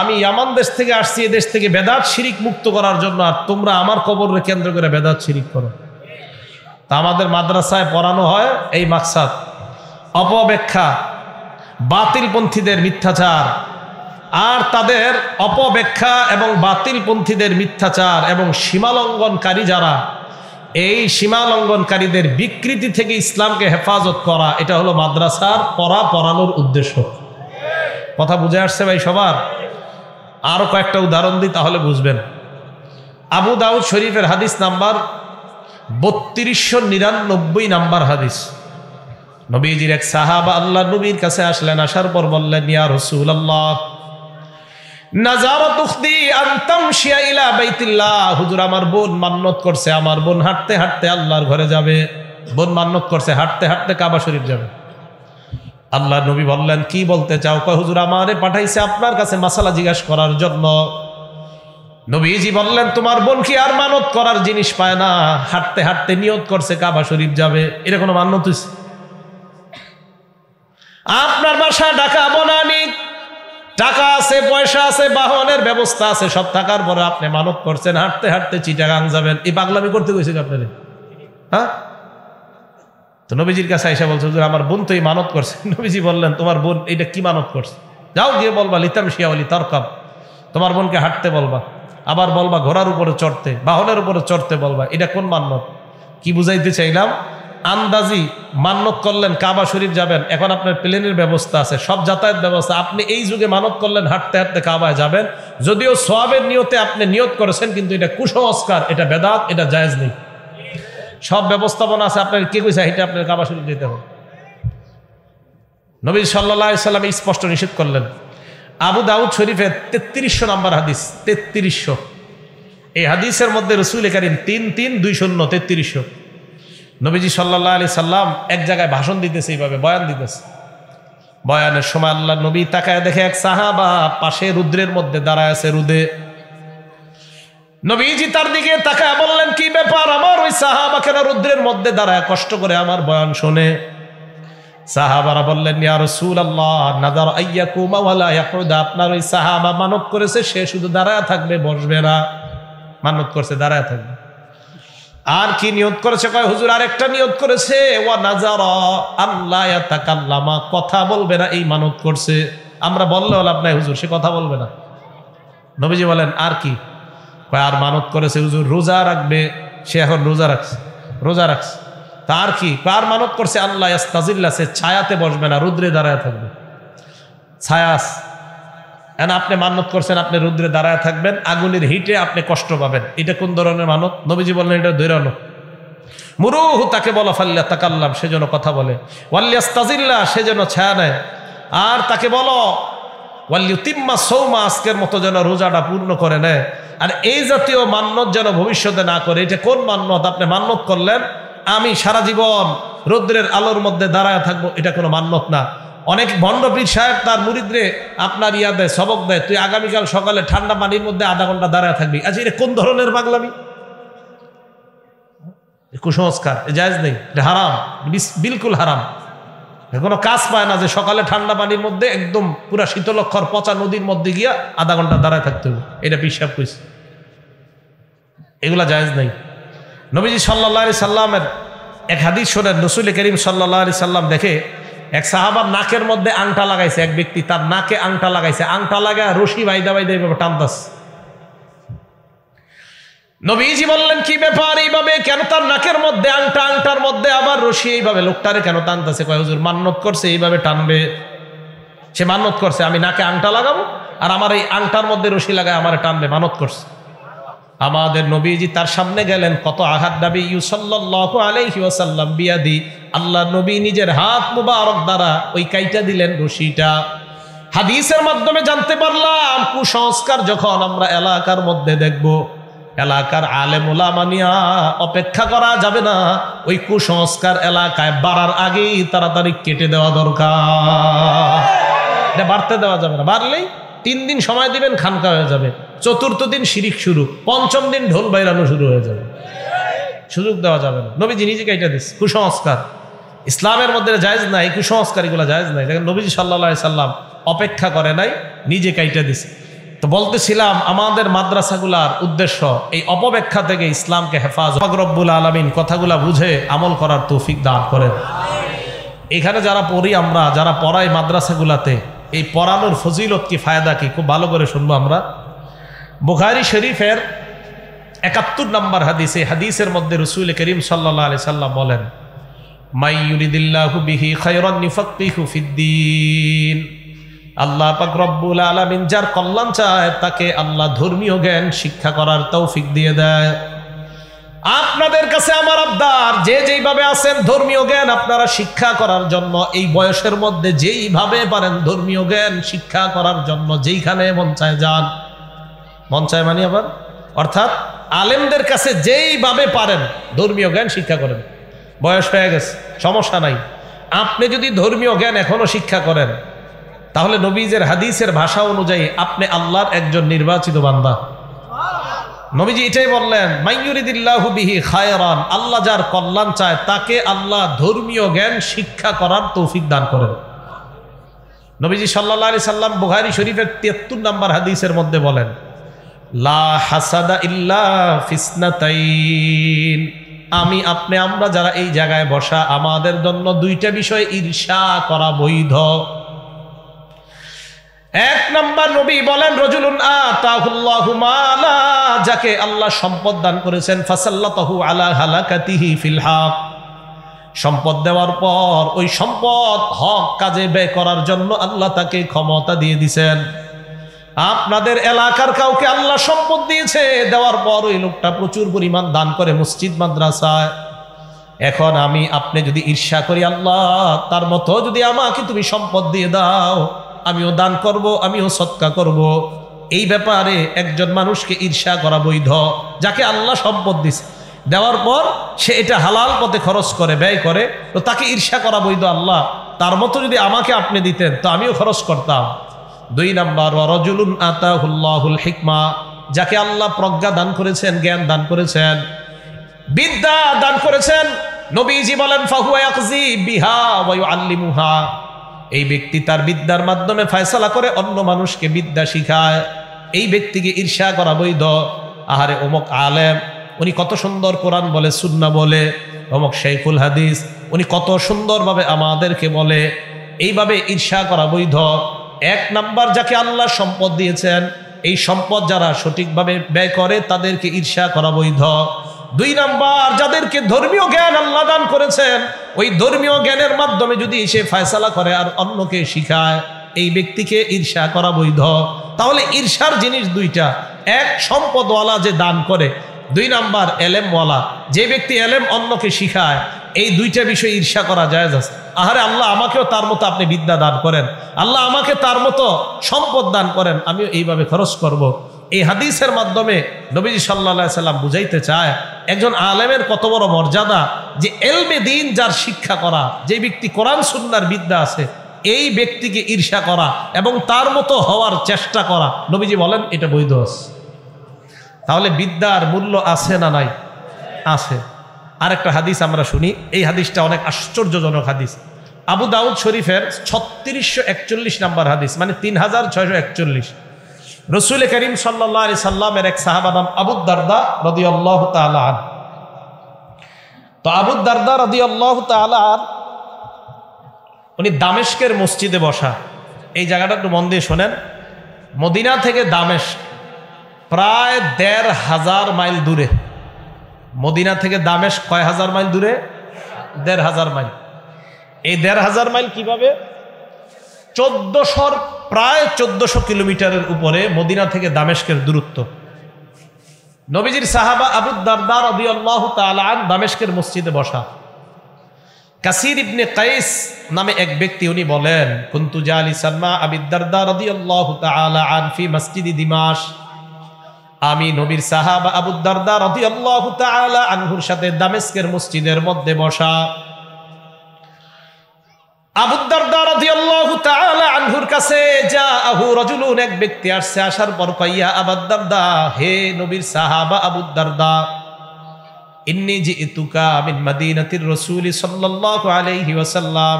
আমি এমন দেশ থেকে আসছি দেশ থেকে বেদাত শিরিক মুক্ত করার জন্য আর তোমরা আমার কবরে কেন্দ্র করে বেদাত শিরিক করো তা আমাদের মাদ্রাসায় পড়ানো হয় এই মাকসাদ অপব্যাখ্যা বাতিলপন্থীদের মিথ্যাচার আর তাদের অপব্যাখ্যা এবং বাতিলপন্থীদের মিথ্যাচার এবং সীমালঙ্ঘনকারী যারা এই সীমালঙ্ঘনকারীদের বিকৃতি থেকে ইসলামকে হেফাজত করা এটা হলো মাদ্রাসার পড়া পড়ানোর উদ্দেশ্য কথা বুঝে আসছে ভাই সবার আরও কয়েকটা উদাহরণ দিই তাহলে বুঝবেন আবু দাউদ শরীফের হাদিস নাম্বার বত্রিশশো নিরানব্বই নাম্বার হাদিস নবীজির এক সাহাবা আল্লাহ নবীর কাছে আসলেন আসার পর বললেন ইয়া রসুল আল্লাহ হুজুর আমার বোন মান্নত করছে আমার বোন হাঁটতে হাঁটতে আল্লাহর ঘরে যাবে বোন মান্নত করছে হাঁটতে হাঁটতে কাবা শরীফ যাবে আল্লাহ নবী বললেন কি বলতে চাও হুজুর আমারে পাঠাইছে আপনার কাছে মাসালা জিজ্ঞাসা করার জন্য নবীজি বললেন তোমার বোন কি আর মানত করার জিনিস পায় না হাঁটতে হাঁটতে নিয়ত করছে কাবা শরীফ যাবে এরকম মান্যত হয়েছে আপনার বাসা ঢাকা বনানি টাকা আছে পয়সা আছে বাহনের ব্যবস্থা আছে সব থাকার পরে আপনি মানব করছেন হাঁটতে হাঁটতে চিটাগাং যাবেন এই পাগলামি করতে গেছে আপনার হ্যাঁ তো নবীজির কাছে আইসা বলছে আমার বোন তো এই মানত করছে নবীজি বললেন তোমার বোন এটা কি মানত করছে যাও গিয়ে বলবা লিতাম শিয়াওয়ালি তর্ক তোমার বোনকে হাঁটতে বলবা আবার বলবা ঘোড়ার উপরে চড়তে বাহনের উপরে চড়তে বলবা এটা কোন মান্যত কি বুঝাইতে চাইলাম আন্দাজি মান্যত করলেন কাবা শরীফ যাবেন এখন আপনার প্লেনের ব্যবস্থা আছে সব যাতায়াত ব্যবস্থা আপনি এই যুগে মানত করলেন হাঁটতে হাঁটতে কাবায় যাবেন যদিও সবের নিয়তে আপনি নিয়ত করেছেন কিন্তু এটা কুসংস্কার এটা বেদাত এটা জায়েজ নেই সব ব্যবস্থাপনা আছে আপনার কে কইসা এটা আপনার কাবা শরীফ যেতে হবে নবী সাল্লাহ সাল্লাম স্পষ্ট নিষেধ করলেন আবু দাউদ শরীফের তেত্রিশশো নাম্বার হাদিস তেত্রিশশো এই হাদিসের মধ্যে রসুল একারিম তিন তিন দুই শূন্য তেত্রিশশো নবীজি সাল্লাহ আলি সাল্লাম এক জায়গায় ভাষণ দিতেছে এইভাবে বয়ান দিতেছে বয়ানের সময় আল্লাহ নবী তাকায় দেখে এক সাহাবা পাশে রুদ্রের মধ্যে দাঁড়ায় আছে রুদে নবীজি তার দিকে তাকায় বললেন কি ব্যাপার আমার ওই সাহাবা কেন রুদ্রের মধ্যে দাঁড়ায় কষ্ট করে আমার বয়ান শোনে সাহাবারা বললেন আপনার ওই সাহাবা মানত করেছে সে শুধু দাঁড়ায় থাকবে বসবে না মানত করছে দাঁড়ায় থাকবে আর কি নিয়োগ করেছে কয় হুজুর আরেকটা নিয়োগ করেছে নাজার আল্লাহ কথা বলবে না এই মানত করছে আমরা বললে লাভ নাই হুজুর সে কথা বলবে না নবীজি বলেন আর কি আর মানত করেছে হুজুর রোজা রাখবে সে এখন রোজা রাখছে রোজা রাখছে তার কি কার মানত করছে আল্লাহ সে ছায়াতে বসবে না রুদ্রে দাঁড়ায় থাকবে ছায়াস হ্যাঁ আপনি মানত করছেন আপনি রুদ্রে দাঁড়ায় থাকবেন আগুনের হিটে আপনি কষ্ট পাবেন এটা কোন ধরনের মানত নবীজি বললেন এটা দৈরানো মুরুহ তাকে বলা ফাল্লা তাকাল্লাম সে যেন কথা বলে ওয়াল্লিয়াস্তাজিল্লা সে যেন ছায়া নেয় আর তাকে বলো ওয়াল্লিউতিম্মা সৌমা আজকের মতো যেন রোজাটা পূর্ণ করে নেয় আর এই জাতীয় মান্যত যেন ভবিষ্যতে না করে এটা কোন মান্যত আপনি মান্যত করলেন আমি সারা জীবন রৌদ্রের আলোর মধ্যে দাঁড়ায় থাকবো এটা কোনো মান্যত না অনেক ভণ্ডপীর সাহেব তার মুরিদরে আপনার ইয়া দেয় সবক দেয় তুই আগামীকাল সকালে ঠান্ডা পানির মধ্যে আধা ঘন্টা দাঁড়ায় থাকবি আচ্ছা এটা কোন ধরনের পাগলামি কুসংস্কার জায়জ নেই এটা হারাম বিলকুল হারাম কোনো কাজ পায় না যে সকালে ঠান্ডা পানির মধ্যে একদম পুরা শীতলক্ষর পচা নদীর মধ্যে গিয়া আধা ঘন্টা দাঁড়ায় থাকতে হবে এটা বিশ্বাস কইছে এগুলা জায়জ নেই নবীজি সাল্লা সাল্লামের এক হাদিস শোনেন নসুল করিম সাল্লা সাল্লাম দেখে এক সাহাবার নাকের মধ্যে আংটা লাগাইছে এক ব্যক্তি তার নাকে আংটা লাগাইছে আংটা লাগা রশি বাইদা বাইদা এইভাবে টানতাস নবীজি বললেন কি ব্যাপার এইভাবে কেন তার নাকের মধ্যে আংটা আংটার মধ্যে আবার রশি এইভাবে লোকটারে কেন টানতেছে কয় হুজুর মান্নত করছে এইভাবে টানবে সে মান্নত করছে আমি নাকে আংটা লাগাবো আর আমার এই আংটার মধ্যে রশি লাগায় আমার টানবে মানত করছে আমাদের নবীজি তার সামনে গেলেন কত আঘাত দাবি ইউসল্লাহ আলহি ওসাল্লাম বিয়াদি আল্লাহ নবী নিজের হাত মুবারক দ্বারা ওই কাইটা দিলেন রশিটা হাদিসের মাধ্যমে জানতে পারলাম কুসংস্কার যখন আমরা এলাকার মধ্যে দেখব এলাকার মোলা মানিয়া অপেক্ষা করা যাবে না ওই কুসংস্কার এলাকায় বাড়ার আগেই তাড়াতাড়ি কেটে দেওয়া দরকার এটা বাড়তে দেওয়া যাবে না বাড়লেই তিন দিন সময় দিবেন খানকা হয়ে যাবে চতুর্থ দিন শিরিক শুরু পঞ্চম দিন ঢোল বাইরানো শুরু হয়ে যাবে সুযোগ দেওয়া যাবে না নবীজি নিজেকে এটা দিস কুসংস্কার ইসলামের মধ্যে জায়জ নাই কুসংস্কার এগুলো জায়জ নাই দেখেন নবীজি সাল্লা সাল্লাম অপেক্ষা করে নাই নিজে কাইটা দিছে তো বলতেছিলাম আমাদের মাদ্রাসাগুলার উদ্দেশ্য এই অপব্যাখ্যা থেকে ইসলামকে হেফাজ রব্বুল আলমিন কথাগুলা বুঝে আমল করার তৌফিক দান করেন এখানে যারা পড়ি আমরা যারা পড়াই মাদ্রাসাগুলাতে এই পড়ানোর ফজিলত কি ফায়দা কি খুব ভালো করে শুনবো আমরা বুখারি শরীফের একাত্তর নম্বর হাদিসে হাদিসের মধ্যে রসুল করিম সাল্লাহ আলি সাল্লাম বলেন আল্লাহ পাক রব্বুল আলমিন যার কল্যাণ চায় তাকে আল্লাহ ধর্মীয় জ্ঞান শিক্ষা করার তৌফিক দিয়ে দেয় আপনাদের কাছে আমার আবদার যে যেইভাবে আছেন ধর্মীয় জ্ঞান আপনারা শিক্ষা করার জন্য এই বয়সের মধ্যে যেইভাবে পারেন ধর্মীয় জ্ঞান শিক্ষা করার জন্য যেইখানে মঞ্চায় যান মঞ্চায় মানে আবার অর্থাৎ আলেমদের কাছে যেইভাবে পারেন ধর্মীয় জ্ঞান শিক্ষা করেন বয়স হয়ে গেছে সমস্যা নাই আপনি যদি ধর্মীয় জ্ঞান এখনও শিক্ষা করেন তাহলে নবীজের হাদিসের ভাষা অনুযায়ী আপনি আল্লাহর একজন নির্বাচিত বান্দা নবীজি এটাই বললেন মাইয়ুরিদুল্লাহ বিহি খায়রান আল্লাহ যার কল্যাণ চায় তাকে আল্লাহ ধর্মীয় জ্ঞান শিক্ষা করার তৌফিক দান করেন নবীজি সাল্লাহ আলি সাল্লাম বুহারি শরীফের তিয়াত্তর নাম্বার হাদিসের মধ্যে বলেন লা হাসাদা ইল্লা ফিসনাতাইন আমি আপনি আমরা যারা এই জায়গায় বসা আমাদের জন্য দুইটা বিষয় ঈর্ষা করা বৈধ এক নম্বর নবী বলেন রজুলুন আলা যাকে আল্লাহ সম্পদ দান করেছেন আলা সম্পদ দেওয়ার পর ওই সম্পদ হক কাজে ব্যয় করার জন্য আল্লাহ তাকে ক্ষমতা দিয়ে দিছেন আপনাদের এলাকার কাউকে আল্লাহ সম্পদ দিয়েছে দেওয়ার পর ওই লোকটা প্রচুর পরিমাণ দান করে মসজিদ মাদ্রাসায় এখন আমি আপনি যদি ঈর্ষা করি আল্লাহ তার মতো যদি আমাকে তুমি সম্পদ দিয়ে দাও আমিও দান করব আমিও সৎকা করব। এই ব্যাপারে একজন মানুষকে ঈর্ষা করা বৈধ যাকে আল্লাহ সম্পদ দিছে দেওয়ার পর সে এটা হালাল পথে খরচ করে ব্যয় করে তো তাকে ঈর্ষা করা বৈধ আল্লাহ তার মতো যদি আমাকে আপনি দিতেন তো আমিও খরচ করতাম দুই নাম্বার রজুলুন আতাহুল্লাহুল হিকমা যাকে আল্লাহ প্রজ্ঞা দান করেছেন জ্ঞান দান করেছেন বিদ্যা দান করেছেন নবীজি বলেন ফাহুয়া বিহা ওয়ায়ু আল্লিমুহা এই ব্যক্তি তার বিদ্যার মাধ্যমে ফয়সলা করে অন্য মানুষকে বিদ্যা শিখায় এই ব্যক্তিকে ঈর্ষা করা বৈধ আহারে অমক আলেম উনি কত সুন্দর কোরআন বলে সুন্না বলে অমক শেখুল হাদিস উনি কত সুন্দরভাবে আমাদেরকে বলে এইভাবে ঈর্ষা করা বৈধ এক নাম্বার যাকে আল্লাহ সম্পদ দিয়েছেন এই সম্পদ যারা সঠিকভাবে ব্যয় করে তাদেরকে ঈর্ষা করা বৈধ দুই নাম্বার যাদেরকে ধর্মীয় জ্ঞান আল্লাহ দান করেছেন ওই ধর্মীয় জ্ঞানের মাধ্যমে যদি সে ফয়সালা করে আর অন্যকে শিখায় এই ব্যক্তিকে ঈর্ষা করা বৈধ তাহলে ঈর্ষার জিনিস দুইটা এক সম্পদওয়ালা যে দান করে দুই নাম্বার এলেমওয়ালা যে ব্যক্তি এলেম অন্যকে শিখায় এই দুইটা বিষয় ঈর্ষা করা যায় আছে আহারে আল্লাহ আমাকেও তার মতো আপনি বিদ্যা দান করেন আল্লাহ আমাকে তার মতো সম্পদ দান করেন আমিও এইভাবে খরচ করব। এই হাদিসের মাধ্যমে নবীজি সাল্লা সাল্লাম বুঝাইতে চায় একজন আলেমের কত বড় মর্যাদা যে এলবে দিন যার শিক্ষা করা যে ব্যক্তি কোরআন সুন্নার বিদ্যা আছে এই ব্যক্তিকে ঈর্ষা করা এবং তার মতো হওয়ার চেষ্টা করা নবীজি বলেন এটা বৈধ আছে তাহলে বিদ্যার মূল্য আছে না নাই আছে আরেকটা হাদিস আমরা শুনি এই হাদিসটা অনেক আশ্চর্যজনক হাদিস আবু দাউদ শরীফের ছত্রিশশো একচল্লিশ নাম্বার হাদিস মানে তিন হাজার ছয়শো একচল্লিশ রসুল করিম সাল্লাহ আলি সাল্লামের এক সাহাবা নাম আবুদ্দারদা রদি আল্লাহ তালান তো আবুদ্দারদা রদি আল্লাহ তালার উনি দামেশকের মসজিদে বসা এই জায়গাটা একটু মন দিয়ে শোনেন মদিনা থেকে দামেশ প্রায় দেড় হাজার মাইল দূরে মদিনা থেকে দামেশ কয় হাজার মাইল দূরে দেড় হাজার মাইল এই দেড় হাজার মাইল কিভাবে চোদ্দশোর প্রায় চোদ্দশো কিলোমিটারের উপরে মদিনা থেকে দামেশকের দূরত্ব নবীজির সাহাবা আবু দারদার দামেশকের মসজিদে বসা কাসির ইবনে কাইস নামে এক ব্যক্তি উনি বলেন কুন্তু জালি সালমা আবিদ্দারদা রদি আল্লাহ আনফি মসজিদি দিমাস আমি নবীর সাহাবা আবুদ্দারদা রদি আল্লাহ আনহুর সাথে দামেস্কের মসজিদের মধ্যে বসা আনহুর কাছে যা আহু রজুলুন এক ব্যক্তি আসছে হে নবীর সাহাবা আবুদ্দারদা ইন্নি ইতুকা মিন মাদিনাতির রসুল সাল্লাল্লাহু আলাইহি ওয়াসাল্লাম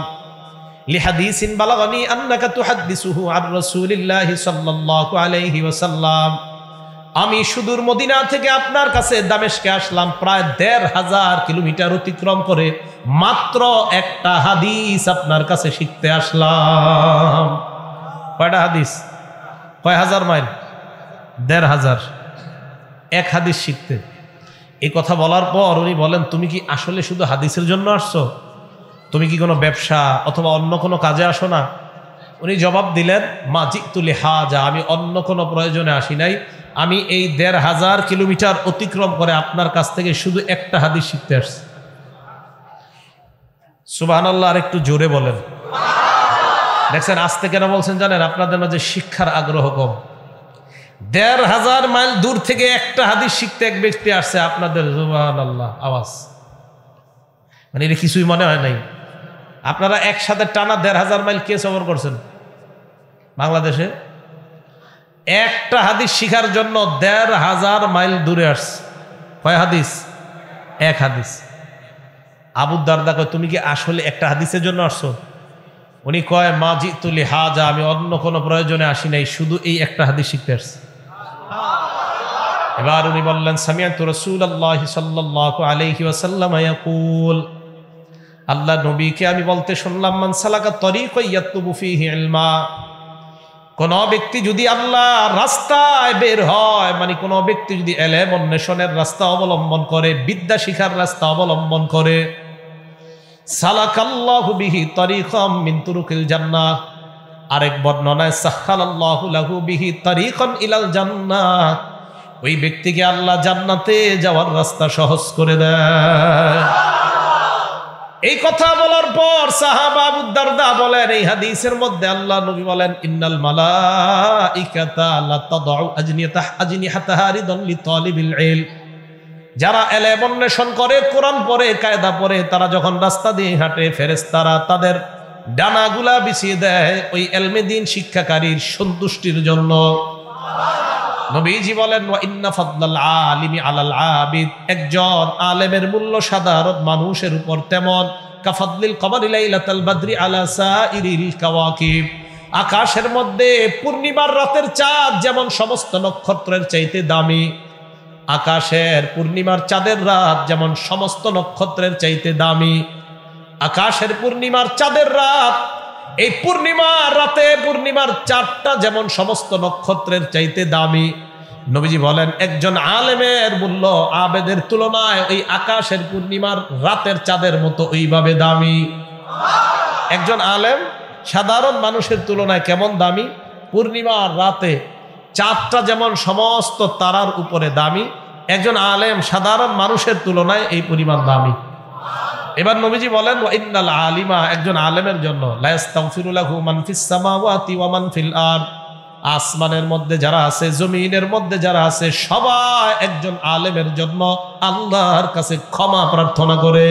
লিহাদিসিন বালাগানি আন্নাকা তুহাদ্দিসুহু আর রাসূলিল্লাহি সাল্লাল্লাহু আমি সুদূর মদিনা থেকে আপনার কাছে দামেশকে আসলাম প্রায় দেড় হাজার কিলোমিটার অতিক্রম করে মাত্র একটা হাদিস আপনার কাছে শিখতে আসলাম কয়টা হাদিস কয় হাজার মাইল দেড় হাজার এক হাদিস শিখতে এই কথা বলার পর উনি বলেন তুমি কি আসলে শুধু হাদিসের জন্য আসছো তুমি কি কোনো ব্যবসা অথবা অন্য কোনো কাজে আসো না উনি জবাব দিলেন মা জিতুলি যা আমি অন্য কোনো প্রয়োজনে আসি নাই আমি এই দেড় হাজার কিলোমিটার অতিক্রম করে আপনার কাছ থেকে শুধু একটা হাদিস শিখতে আসছি সুবাহ আল্লাহ একটু জোরে বলেন দেখছেন আসতে কেন বলছেন জানেন আপনাদের মাঝে শিক্ষার আগ্রহ কম দেড় হাজার মাইল দূর থেকে একটা হাদিস শিখতে এক ব্যক্তি আসছে আপনাদের জুবাহান আল্লাহ আওয়াজ মানে এটা কিছুই মনে হয় নাই আপনারা একসাথে টানা দেড় হাজার মাইল কে সফর করছেন বাংলাদেশে একটা হাদিস শিখার জন্য দেড় হাজার মাইল দূরে আসছে কয় হাদিস এক হাদিস আবুদ্দারদা দারদা কয় তুমি কি আসলে একটা হাদিসের জন্য আসছো উনি কয় মা জি তুলি যা আমি অন্য কোনো প্রয়োজনে আসি নাই শুধু এই একটা হাদিস শিখতে আসছি এবার উনি বললেন সামিয়াত রসুল আল্লাহ আলাই আলহি আল্লাহ নবীকে আমি বলতে শুনলাম মানসালাকা তরিক ইয়াত্তুবু কোনো ব্যক্তি যদি আল্লাহ রাস্তায় বের হয় মানে কোনো ব্যক্তি যদি এলেম অন্বেষণের রাস্তা অবলম্বন করে বিদ্যা শিখার রাস্তা অবলম্বন করে সালাকাল্লাহবিহি তরিকম মিন্তুরুকিল জান্না আরেক বর্ণনায় সাখালাল্লাহুলাহুবিহি তরিকন ইলাল জান্না ওই ব্যক্তিকে আল্লাহ জান্নাতে যাওয়ার রাস্তা সহজ করে দেয় এই কথা বলার পর সাহাবা আবুদ্দারদা বলেন এই হাদিসের মধ্যে আল্লাহ নবী বলেন ইন্নাল মালাইকাতা লা তাদাউ আজনিয়াতাহ আজনিহাতাহা রিদান লিতালিবিল ইল যারা এলেম অন্বেষণ করে কোরআন পড়ে কায়দা পড়ে তারা যখন রাস্তা দিয়ে হাঁটে ফেরেশতারা তাদের ডানাগুলা বিছিয়ে দেয় ওই এলমেদিন শিক্ষাকারীর সন্তুষ্টির জন্য নবীজি বলেন ইন্না ফাদলাল আলিমি আলাল আবিদ একজন আলেমের মূল্য সাধারণ মানুষের উপর তেমন কাফাদলিল কমার ইলাইলাতাল বাদরি আলা সাইরিল কাওয়াকিব আকাশের মধ্যে পূর্ণিমার রাতের চাঁদ যেমন সমস্ত নক্ষত্রের চাইতে দামি আকাশের পূর্ণিমার চাঁদের রাত যেমন সমস্ত নক্ষত্রের চাইতে দামি আকাশের পূর্ণিমার চাঁদের রাত এই পূর্ণিমা রাতে পূর্ণিমার চারটা যেমন সমস্ত নক্ষত্রের চাইতে দামি নবীজি বলেন একজন আলেমের মূল্য আবেদের তুলনায় ওই আকাশের পূর্ণিমার রাতের চাঁদের মতো ওইভাবে দামি একজন আলেম সাধারণ মানুষের তুলনায় কেমন দামি পূর্ণিমার রাতে চাঁদটা যেমন সমস্ত তারার উপরে দামি একজন আলেম সাধারণ মানুষের তুলনায় এই পরিমাণ দামি এবার নবীজি বলেন ইন্নাল আলিমা একজন আলেমের জন্য আসমানের মধ্যে যারা আছে জমিনের মধ্যে যারা আছে সবাই একজন আলেমের জন্য আল্লাহর কাছে ক্ষমা প্রার্থনা করে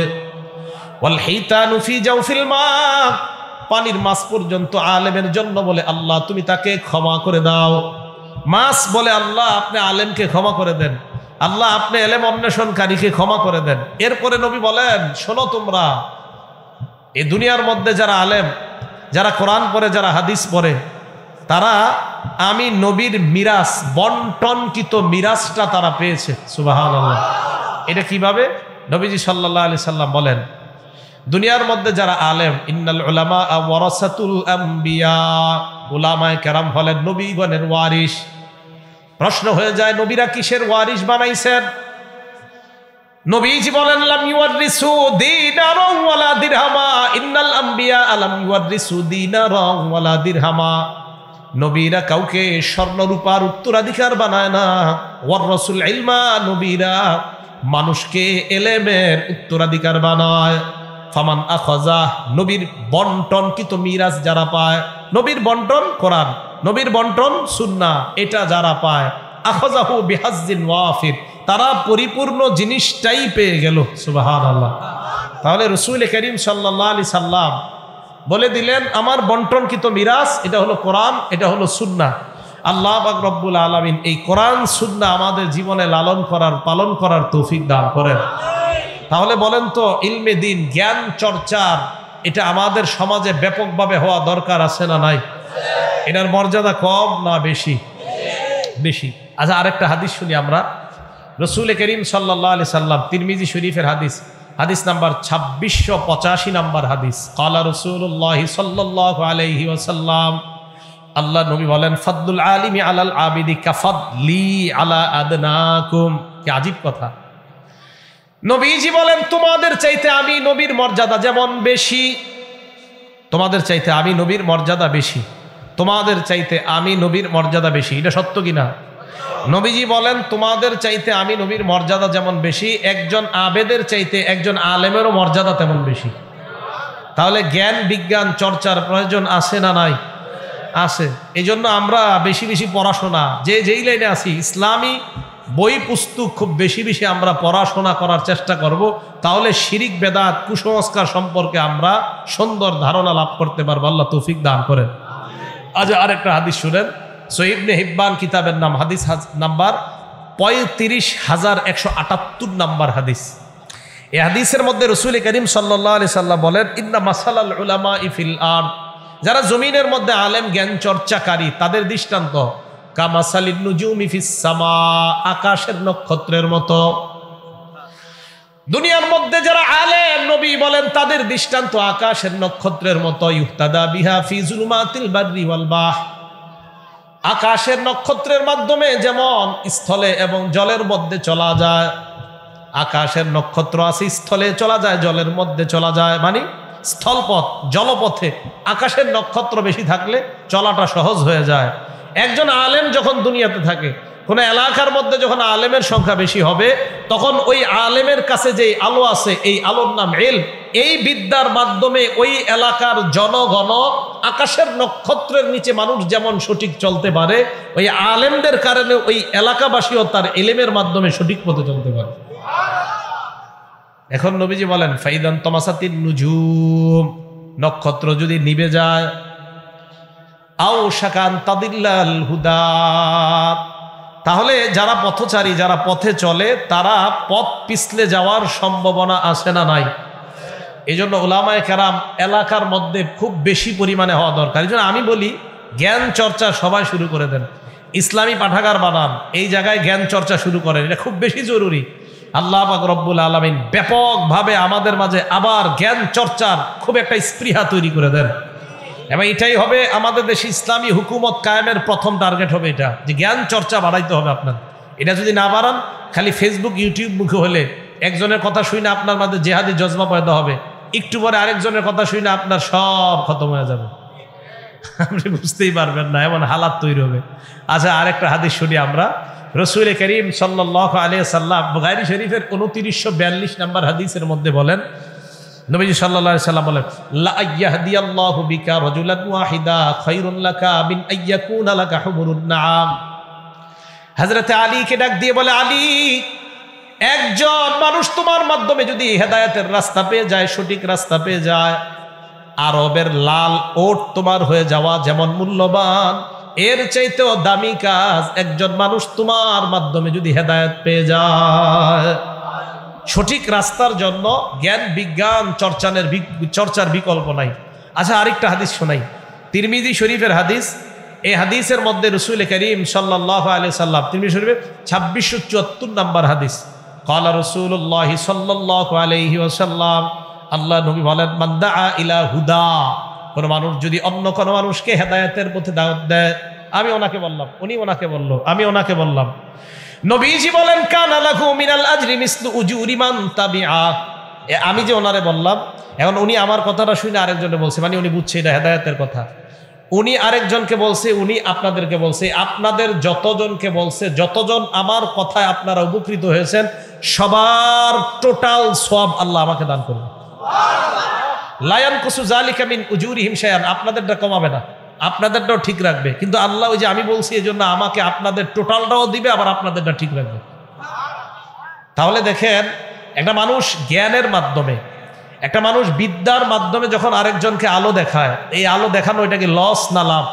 পানির মাছ পর্যন্ত আলেমের জন্য বলে আল্লাহ তুমি তাকে ক্ষমা করে দাও মাছ বলে আল্লাহ আপনি আলেমকে ক্ষমা করে দেন আল্লাহ আপনি এলেম অন্বেষণকারীকে ক্ষমা করে দেন এরপরে নবী বলেন শোনো তোমরা এ দুনিয়ার মধ্যে যারা আলেম যারা কোরআন পরে যারা হাদিস পরে তারা আমি নবীর মিরাস বন্টনকৃত মিরাসটা তারা পেয়েছে সুবাহান এটা কিভাবে নবীজি সাল্লাহ আলি সাল্লাম বলেন দুনিয়ার মধ্যে যারা আলেম ইন্নালামা ওয়ারসাতুল ওয়ারাসাতুল আম্বিয়া ওলামায় কেরাম হলেন নবীগণের ওয়ারিশ প্রশ্ন হয়ে যায় নবীরা কিসের ওয়ারিস বানাইছেন বলেন ইন্নাল আলাম ইউয়ারিসু নবীরা কাউকে স্বর্ণরূপার উত্তরাধিকার বানায় না ওয়ার ইলমা নবীরা মানুষকে এলেমের উত্তরাধিকার বানায় ফামান আখজা নবীর বন্টন কি তো মিরাজ যারা পায় নবীর বন্টন কোরআন নবীর বন্টন সুন্না এটা যারা পায় আখজাহু বিহাজিন ওয়াফির তারা পরিপূর্ণ জিনিসটাই পেয়ে গেল সুবাহ আল্লাহ তাহলে রসুল করিম সাল্লাহ আলি সাল্লাম বলে দিলেন আমার বন্টন কি তো মিরাজ এটা হলো কোরআন এটা হলো সুন্না আল্লাহ বাকরবুল আলমিন এই কোরআন সুন্না আমাদের জীবনে লালন করার পালন করার তৌফিক দান করেন তাহলে বলেন তো ইলমে দিন জ্ঞান চর্চার এটা আমাদের সমাজে ব্যাপকভাবে হওয়া দরকার আছে না নাই এটার মর্যাদা কম না বেশি বেশি আচ্ছা আরেকটা হাদিস শুনি আমরা রসুল করিম সাল্লাহ আলি সাল্লাম তিরমিজি শরীফের হাদিস হাদিস নাম্বার ছাব্বিশশো পঁচাশি নাম্বার হাদিস কালা রসুল্লাহি সাল্লাহ আলহি ওসাল্লাম আল্লাহ নবী বলেন ফদুল আলিমি আলাল আবিদি কাফাদ আলা আদনাকুম কি আজিব কথা নবীজি বলেন তোমাদের চাইতে আমি নবীর মর্যাদা যেমন বেশি তোমাদের চাইতে আমি নবীর মর্যাদা বেশি তোমাদের চাইতে আমি নবীর মর্যাদা বেশি এটা সত্য কি না নবীজি বলেন তোমাদের চাইতে আমি নবীর মর্যাদা যেমন বেশি একজন আবেদের চাইতে একজন আলেমেরও মর্যাদা তেমন বেশি তাহলে জ্ঞান বিজ্ঞান চর্চার প্রয়োজন আছে না নাই আছে এই আমরা বেশি বেশি পড়াশোনা যে যেই লাইনে আছি ইসলামী বই পুস্তক খুব বেশি বেশি আমরা পড়াশোনা করার চেষ্টা করব তাহলে শিরিক বেদাত কুসংস্কার সম্পর্কে আমরা সুন্দর ধারণা লাভ করতে পারবো আল্লাহ তৌফিক দান করেন আজ আরেকটা হাদিস শুনেন সহিবনে হিব্বান কিতাবের নাম হাদিস নাম্বার পঁয়ত্রিশ হাজার একশো আটাত্তর নাম্বার হাদিস এ হাদিসের মধ্যে রসুল করিম সাল্লাহ আলি সাল্লাহ বলেন ইন্না মাসাল উলামা ইফিল আর যারা জমিনের মধ্যে আলেম জ্ঞান চর্চাকারী তাদের দৃষ্টান্ত কামাসালিন নুজুমি ফিসামা আকাশের নক্ষত্রের মতো দুনিয়ার মধ্যে যারা আলেম নবী বলেন তাদের দৃষ্টান্ত আকাশের নক্ষত্রের মতো ইহতাদা বিহা মাতিল বার্রি বাহ আকাশের নক্ষত্রের মাধ্যমে যেমন স্থলে এবং জলের মধ্যে চলা যায় আকাশের নক্ষত্র আছে স্থলে চলা যায় জলের মধ্যে চলা যায় মানে স্থলপথ জলপথে আকাশের নক্ষত্র বেশি থাকলে চলাটা সহজ হয়ে যায় একজন আলেম যখন দুনিয়াতে থাকে কোনো এলাকার মধ্যে যখন আলেমের সংখ্যা বেশি হবে তখন ওই আলেমের কাছে যে আলো আছে এই আলোর নাম এল এই বিদ্যার মাধ্যমে ওই এলাকার জনগণ আকাশের নক্ষত্রের নিচে মানুষ যেমন সঠিক চলতে পারে ওই আলেমদের কারণে ওই এলাকাবাসীও তার এলেমের মাধ্যমে সঠিক পথে চলতে পারে এখন নবীজি বলেন ফাইদান তমাসাতির নুজুম নক্ষত্র যদি নিবে যায় শাকান হুদা তাহলে যারা পথচারী যারা পথে চলে তারা পথ পিছলে যাওয়ার সম্ভাবনা আসে না নাই এই জন্য ওলামায় কেরাম এলাকার মধ্যে খুব বেশি পরিমাণে হওয়া দরকার এই আমি বলি জ্ঞান চর্চা সবাই শুরু করে দেন ইসলামী পাঠাগার বানান এই জায়গায় জ্ঞান চর্চা শুরু করেন এটা খুব বেশি জরুরি আল্লাহ পাক রব্বুল আলমিন ব্যাপকভাবে আমাদের মাঝে আবার জ্ঞান চর্চার খুব একটা স্পৃহা তৈরি করে দেন এবং এটাই হবে আমাদের দেশে ইসলামী হুকুমত কায়েমের প্রথম টার্গেট হবে এটা যে জ্ঞান চর্চা বাড়াইতে হবে আপনার এটা যদি না বাড়ান খালি ফেসবুক ইউটিউব মুখে হলে একজনের কথা শুনে আপনার মাঝে জেহাদি যজমা পয়দা হবে একটু পরে আরেকজনের কথা শুনে আপনার সব খতম হয়ে যাবে আপনি বুঝতেই পারবেন না এমন হালাত তৈরি হবে আচ্ছা আরেকটা হাদিস শুনি আমরা রসুল করিম সাল্লাহ আলিয়া সাল্লাম গাইরি শরীফের উনতিরিশশো বিয়াল্লিশ নাম্বার হাদিসের মধ্যে বলেন নবীজি সাল্লা সাল্লাম বলেন লাহবিকা রজুলান ওয়াহিদা খৈরুল্লাকা বিন আইয়াকুন আলাকা নাম হজরতে আলীকে ডাক দিয়ে বলে আলী একজন মানুষ তোমার মাধ্যমে যদি হেদায়তের রাস্তা পেয়ে যায় সঠিক রাস্তা পেয়ে যায় আরবের লাল ওট তোমার হয়ে যাওয়া যেমন মূল্যবান এর চাইতেও দামি কাজ একজন মানুষ তোমার মাধ্যমে যদি হেদায়ত পেয়ে যায় সঠিক রাস্তার জন্য জ্ঞান বিজ্ঞান চর্চানের চর্চার বিকল্প নাই আচ্ছা আরেকটা হাদিস শোনাই তিরমিজি শরীফের হাদিস এই হাদিসের মধ্যে রসুল করিম সাল্লাহ আলি সাল্লাম তিরমি শরীফের ছাব্বিশশো চুয়াত্তর নম্বর হাদিস কলা রসুল্লাহ সাল্লাহ আলহি ওসাল্লাম আল্লাহ নবী বলেন মান্দা ইলা হুদা কোনো মানুষ যদি অন্য কোনো মানুষকে হেদায়তের পথে দাওয়াত দেয় আমি ওনাকে বললাম উনি ওনাকে বলল আমি ওনাকে বললাম নবীজি বলেন কান আলাহু মিনাল আজরি মিসলু উজুরিমান তাবিআ আমি যে ওনারে বললাম এখন উনি আমার কথাটা শুনে আরেকজনকে বলছে মানে উনি বুঝছে এটা হেদায়তের কথা উনি আরেকজনকে বলছে উনি আপনাদেরকে বলছে আপনাদের যতজনকে বলছে যতজন আমার কথায় আপনারা উপকৃত হয়েছেন সবার টোটাল সব আল্লাহ আমাকে দান করবে লায়ান কুসু জালিকামিন উজুরি হিমসায়ান আপনাদেরটা কমাবে না আপনাদেরটাও ঠিক রাখবে কিন্তু আল্লাহ ওই যে আমি বলছি এই জন্য আমাকে আপনাদের টোটালটাও দিবে আবার আপনাদেরটা ঠিক রাখবে তাহলে দেখেন একটা মানুষ জ্ঞানের মাধ্যমে একটা মানুষ বিদ্যার মাধ্যমে যখন আরেকজনকে আলো দেখায় এই আলো দেখানো এটাকে লস না লাভ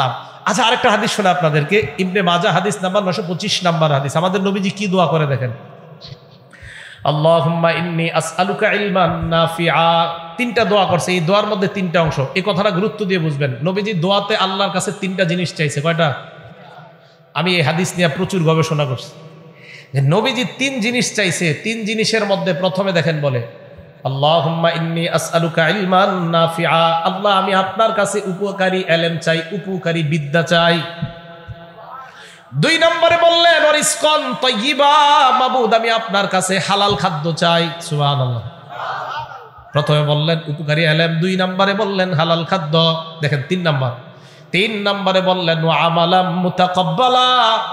লাভ আচ্ছা আরেকটা হাদিস শোনা আপনাদেরকে ইমনে মাজা হাদিস নাম্বার নশো পঁচিশ নাম্বার হাদিস আমাদের নবীজি কি দোয়া করে দেখেন আল্লাহুম্মা ইন্নি আসআলুকা ইলমান নাফিআ তিনটা দোয়া করছে এই দোয়ার মধ্যে তিনটা অংশ এই কথাটা গুরুত্ব দিয়ে বুঝবেন নবীজি দোয়াতে আল্লাহর কাছে তিনটা জিনিস চাইছে কয়টা আমি এই হাদিস নিয়ে প্রচুর গবেষণা করছি যে নবীজি তিন জিনিস চাইছে তিন জিনিসের মধ্যে প্রথমে দেখেন বলে আল্লাহুম্মা ইন্নি আসআলুকা ইলমান নাফিআ আল্লাহ আমি আপনার কাছে উপকারী এলেম চাই উপকারী বিদ্যা চাই দুই নম্বরে বললেন অরিস্কন তৈবা মাবুদ আমি আপনার কাছে হালাল খাদ্য চাই সুবাহ প্রথমে বললেন উপকারী এলেম দুই নম্বরে বললেন হালাল খাদ্য দেখেন তিন নম্বর তিন নম্বরে বললেন আমালাম মুতাকব্বালা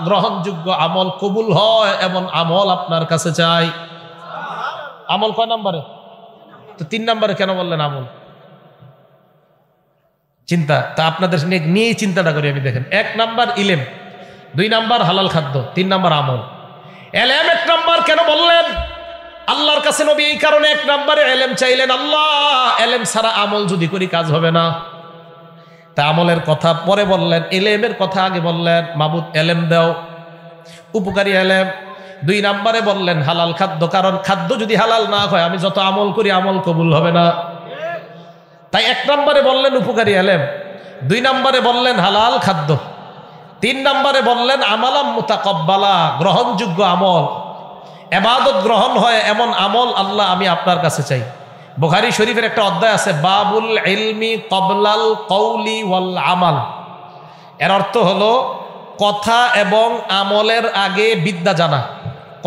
গ্রহণযোগ্য আমল কবুল হয় এমন আমল আপনার কাছে চাই আমল কয় নম্বরে তো তিন নম্বরে কেন বললেন আমল চিন্তা তা আপনাদের নিয়ে চিন্তাটা করি আমি দেখেন এক নাম্বার ইলেম দুই নাম্বার হালাল খাদ্য তিন নাম্বার আমল এলেম এক নাম্বার কেন বললেন আল্লাহর কাছে নবী এই কারণে এক নাম্বারে এলেম চাইলেন আল্লাহ এলেম সারা আমল যদি করি কাজ হবে না তা আমলের কথা পরে বললেন এলেমের কথা আগে বললেন মাবুদ এলেম দেও উপকারী এলেম দুই নাম্বারে বললেন হালাল খাদ্য কারণ খাদ্য যদি হালাল না হয় আমি যত আমল করি আমল কবুল হবে না তাই এক নম্বরে বললেন উপকারী এলেম দুই নাম্বারে বললেন হালাল খাদ্য তিন নম্বরে বললেন আমালাম মুতাকব্বালা গ্রহণযোগ্য আমল এবাদত গ্রহণ হয় এমন আমল আল্লাহ আমি আপনার কাছে চাই বোখারি শরীফের একটা অধ্যায় আছে বাবুল ইলমি কবলাল কৌলি ওয়াল আমাল এর অর্থ হল কথা এবং আমলের আগে বিদ্যা জানা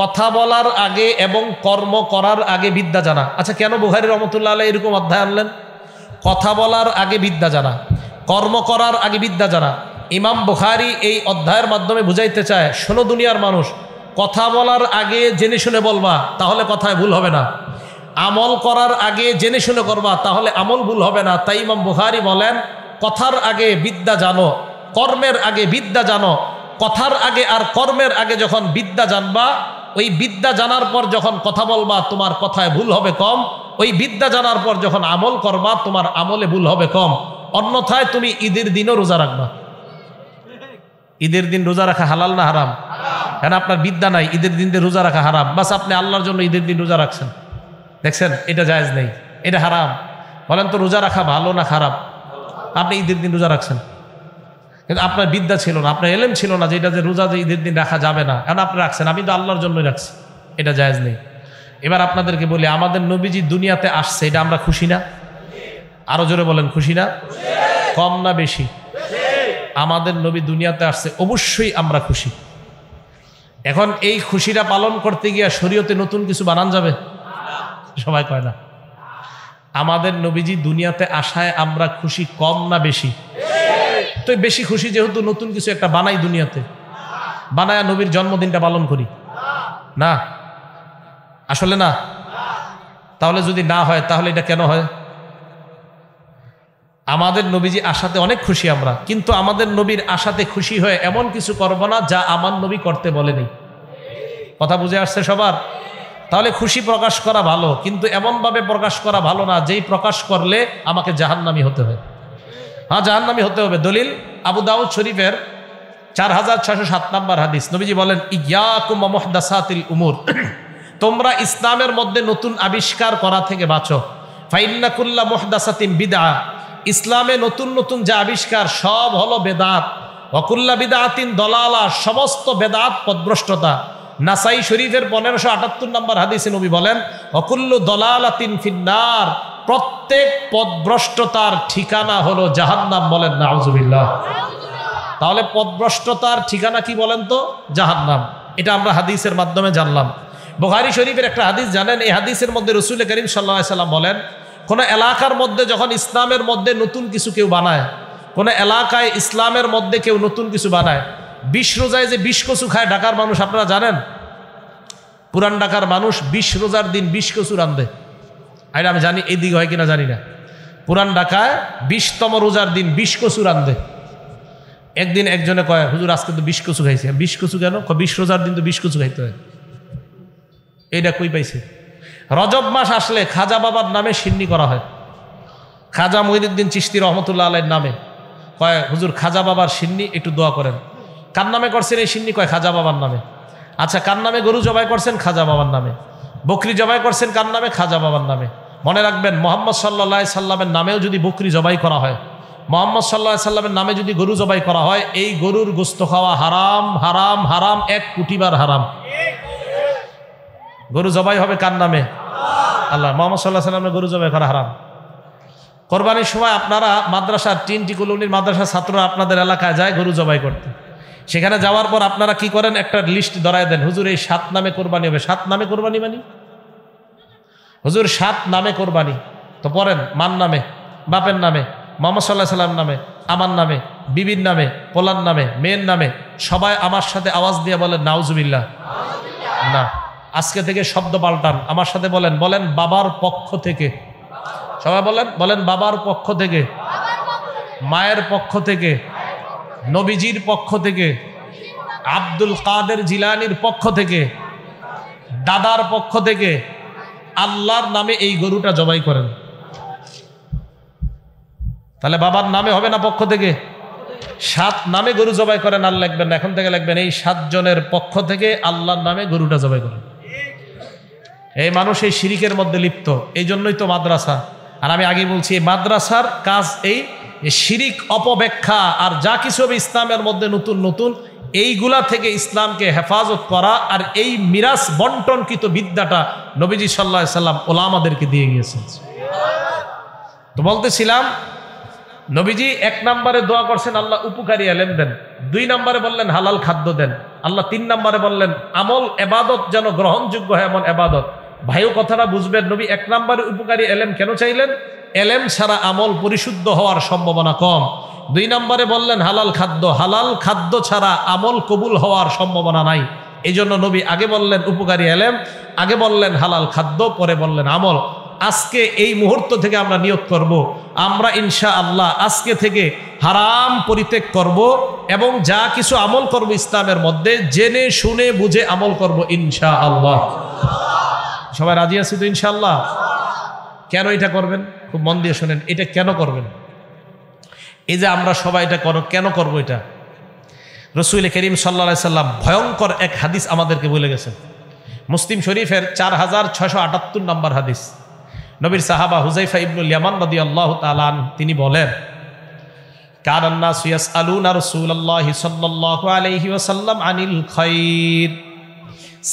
কথা বলার আগে এবং কর্ম করার আগে বিদ্যা জানা আচ্ছা কেন বুহারি রহমতুল্লাহ আল্লাহ এরকম অধ্যায় আনলেন কথা বলার আগে বিদ্যা জানা কর্ম করার আগে বিদ্যা জানা ইমাম বুখারি এই অধ্যায়ের মাধ্যমে বুঝাইতে চায় শোনো দুনিয়ার মানুষ কথা বলার আগে জেনে শুনে বলবা তাহলে কথায় ভুল হবে না আমল করার আগে জেনে শুনে করবা তাহলে আমল ভুল হবে না তাই ইমাম বুখারি বলেন কথার আগে বিদ্যা জানো কর্মের আগে বিদ্যা জানো কথার আগে আর কর্মের আগে যখন বিদ্যা জানবা ওই বিদ্যা জানার পর যখন কথা বলবা তোমার কথায় ভুল হবে কম ওই বিদ্যা জানার পর যখন আমল করবা তোমার আমলে ভুল হবে কম অন্যথায় তুমি ঈদের দিনও রোজা রাখবা ঈদের দিন রোজা রাখা হালাল না হারাম কেন আপনার বিদ্যা নাই ঈদের দিন দিয়ে রোজা রাখা হারাম বাস আপনি আল্লাহর জন্য ঈদের দিন রোজা রাখছেন দেখছেন এটা জায়েজ নেই এটা হারাম বলেন তো রোজা রাখা ভালো না খারাপ আপনি ঈদের দিন রোজা রাখছেন কিন্তু আপনার বিদ্যা ছিল না আপনার এলেম ছিল না যে এটা যে রোজা যে ঈদের দিন রাখা যাবে না কেন আপনি রাখছেন আমি তো আল্লাহর জন্যই রাখছি এটা জায়েজ নেই এবার আপনাদেরকে বলি আমাদের নবীজি দুনিয়াতে আসছে এটা আমরা খুশি না আরও জোরে বলেন খুশি না কম না বেশি আমাদের নবী দুনিয়াতে আসছে অবশ্যই আমরা খুশি এখন এই খুশিটা পালন করতে গিয়া শরীয়তে নতুন কিছু বানান যাবে সবাই কয় না আমাদের নবীজি দুনিয়াতে আসায় আমরা খুশি কম না বেশি তো বেশি খুশি যেহেতু নতুন কিছু একটা বানাই দুনিয়াতে বানায় নবীর জন্মদিনটা পালন করি না আসলে না তাহলে যদি না হয় তাহলে এটা কেন হয় আমাদের নবীজি আশাতে অনেক খুশি আমরা কিন্তু আমাদের নবীর আশাতে খুশি হয়ে এমন কিছু করবো না যা আমার নবী করতে বলেনি কথা বুঝে আসছে সবার তাহলে খুশি প্রকাশ করা ভালো কিন্তু এমনভাবে প্রকাশ করা ভালো না যেই প্রকাশ করলে আমাকে জাহান্নামি হতে হবে হ্যাঁ জাহান্নামি হতে হবে দলিল আবু দাউদ শরীফের চার হাজার ছশো সাত নম্বর হাদিস নবীজি বলেন ইয়াকুম উমুর তোমরা ইসলামের মধ্যে নতুন আবিষ্কার করা থেকে বাঁচো ফাইন্নাকুল্লা মোহদাসাতিম বিদা ইসলামে নতুন নতুন যে আবিষ্কার সব হলো বেদাত অকুল্লা বেদাতিন দলালা সমস্ত বেদাত পদভ্রষ্টতা নাসাই শরীফের পনেরোশো আটাত্তর নম্বর হাদিসে নবী বলেন অকুল্লু দলালাতিন ফিন্নার প্রত্যেক পদভ্রষ্টতার ঠিকানা হলো জাহান্নাম বলেন নাউজুবিল্লাহ তাহলে পদভ্রষ্টতার ঠিকানা কি বলেন তো জাহান্নাম এটা আমরা হাদিসের মাধ্যমে জানলাম বোহারি শরীফের একটা হাদিস জানেন এই হাদিসের মধ্যে রসুল করিম সাল্লাহ সাল্লাম বলেন কোনো এলাকার মধ্যে যখন ইসলামের মধ্যে নতুন কিছু কেউ বানায় কোনো এলাকায় ইসলামের মধ্যে কেউ নতুন কিছু বানায় বিশ রোজায় যে বিশ কচু খায় ঢাকার মানুষ আপনারা জানেন পুরান ঢাকার মানুষ বিশ রোজার দিন বিশ কচু রান্ধে আর আমি জানি এই দিক হয় কিনা জানি না পুরান ঢাকায় বিশতম রোজার দিন বিশ কচু রান্ধে একদিন একজনে কয় হুজুর আজকে তো বিশ কচু খাইছে বিশ কচু কেন বিশ রোজার দিন তো বিশ কচু খাইতে হয় এইটা কই পাইছে রজব মাস আসলে খাজা বাবার নামে সিন্নি করা হয় খাজা মহিনুদ্দিন চিস্তি রহমতুল্লাহ আলের নামে কয় হুজুর খাজা বাবার সিন্নি একটু দোয়া করেন কার নামে করছেন এই সিন্নি কয় খাজা বাবার নামে আচ্ছা কার নামে গরু জবাই করছেন খাজা বাবার নামে বকরি জবাই করছেন কার নামে খাজা বাবার নামে মনে রাখবেন মোহাম্মদ সাল্লা সাল্লামের নামেও যদি বকরি জবাই করা হয় মোহাম্মদ সাল্লা সাল্লামের নামে যদি গরু জবাই করা হয় এই গরুর গোস্ত খাওয়া হারাম হারাম হারাম এক কোটিবার হারাম গরু জবাই হবে কার নামে আল্লাহ মোহাম্মদ সাল্লাহ সাল্লামের গরু জবাই করা হারাম কোরবানির সময় আপনারা মাদ্রাসার তিনটি কলোনির মাদ্রাসার ছাত্ররা আপনাদের এলাকায় যায় গরু জবাই করতে সেখানে যাওয়ার পর আপনারা কি করেন একটা লিস্ট ধরায় দেন হুজুর এই সাত নামে কোরবানি হবে সাত নামে কোরবানি মানে হুজুর সাত নামে কোরবানি তো পড়েন মান নামে বাপের নামে মোহাম্মদ সাল্লাহ সাল্লাম নামে আমার নামে বিবির নামে পোলার নামে মেয়ের নামে সবাই আমার সাথে আওয়াজ দিয়ে বলেন নাউজুবিল্লাহ না আজকে থেকে শব্দ পাল্টান আমার সাথে বলেন বলেন বাবার পক্ষ থেকে সবাই বলেন বলেন বাবার পক্ষ থেকে মায়ের পক্ষ থেকে নবীজির পক্ষ থেকে আব্দুল কাদের জিলানির পক্ষ থেকে দাদার পক্ষ থেকে আল্লাহর নামে এই গরুটা জবাই করেন তাহলে বাবার নামে হবে না পক্ষ থেকে সাত নামে গরু জবাই করেন আর লাগবেন এখন থেকে লাগবেন এই সাতজনের পক্ষ থেকে আল্লাহর নামে গরুটা জবাই করেন এই মানুষ এই শিরিকের মধ্যে লিপ্ত এই জন্যই তো মাদ্রাসা আর আমি আগে বলছি এই মাদ্রাসার কাজ এই শিরিক অপব্যাখ্যা আর যা কিছু হবে ইসলামের মধ্যে নতুন নতুন এইগুলা থেকে ইসলামকে হেফাজত করা আর এই মিরাজ বন্টনকৃত বিদ্যাটা নবীজি সাল্লা সাল্লাম ওলামাদেরকে দিয়ে গিয়েছেন তো বলতেছিলাম নবীজি এক নম্বরে দোয়া করছেন আল্লাহ উপকারী এলেন দেন দুই নম্বরে বললেন হালাল খাদ্য দেন আল্লাহ তিন নম্বরে বললেন আমল এবাদত যেন গ্রহণযোগ্য হয় এমন এবাদত ভাইও কথাটা বুঝবেন নবী এক নম্বরে উপকারী এলেম কেন চাইলেন এলেম ছাড়া আমল পরিশুদ্ধ হওয়ার সম্ভাবনা কম দুই নম্বরে বললেন হালাল খাদ্য হালাল খাদ্য ছাড়া আমল কবুল হওয়ার সম্ভাবনা নাই এই জন্য নবী আগে বললেন উপকারী এলেম আগে বললেন হালাল খাদ্য পরে বললেন আমল আজকে এই মুহূর্ত থেকে আমরা নিয়োগ করব। আমরা ইনশা আল্লাহ আজকে থেকে হারাম পরিত্যাগ করব এবং যা কিছু আমল করব ইসলামের মধ্যে জেনে শুনে বুঝে আমল করব ইনশা আল্লাহ সবাই রাজি আছি তো ইনশাল্লাহ কেন এটা করবেন খুব মন দিয়ে শোনেন এটা কেন করবেন এই যে আমরা সবাই এটা করো কেন করব এটা রসুল করিম সাল্লা সাল্লাম ভয়ঙ্কর এক হাদিস আমাদেরকে বলে গেছেন মুসলিম শরীফের চার হাজার ছশো আটাত্তর নম্বর হাদিস নবীর সাহাবা হুজাইফা ইবনুল ইয়ামান রদি আল্লাহ তালান তিনি বলেন কার আন্না সুয়াস আলুনা রসুল আল্লাহ সাল্লাহ আলহি ওসাল্লাম আনিল খৈর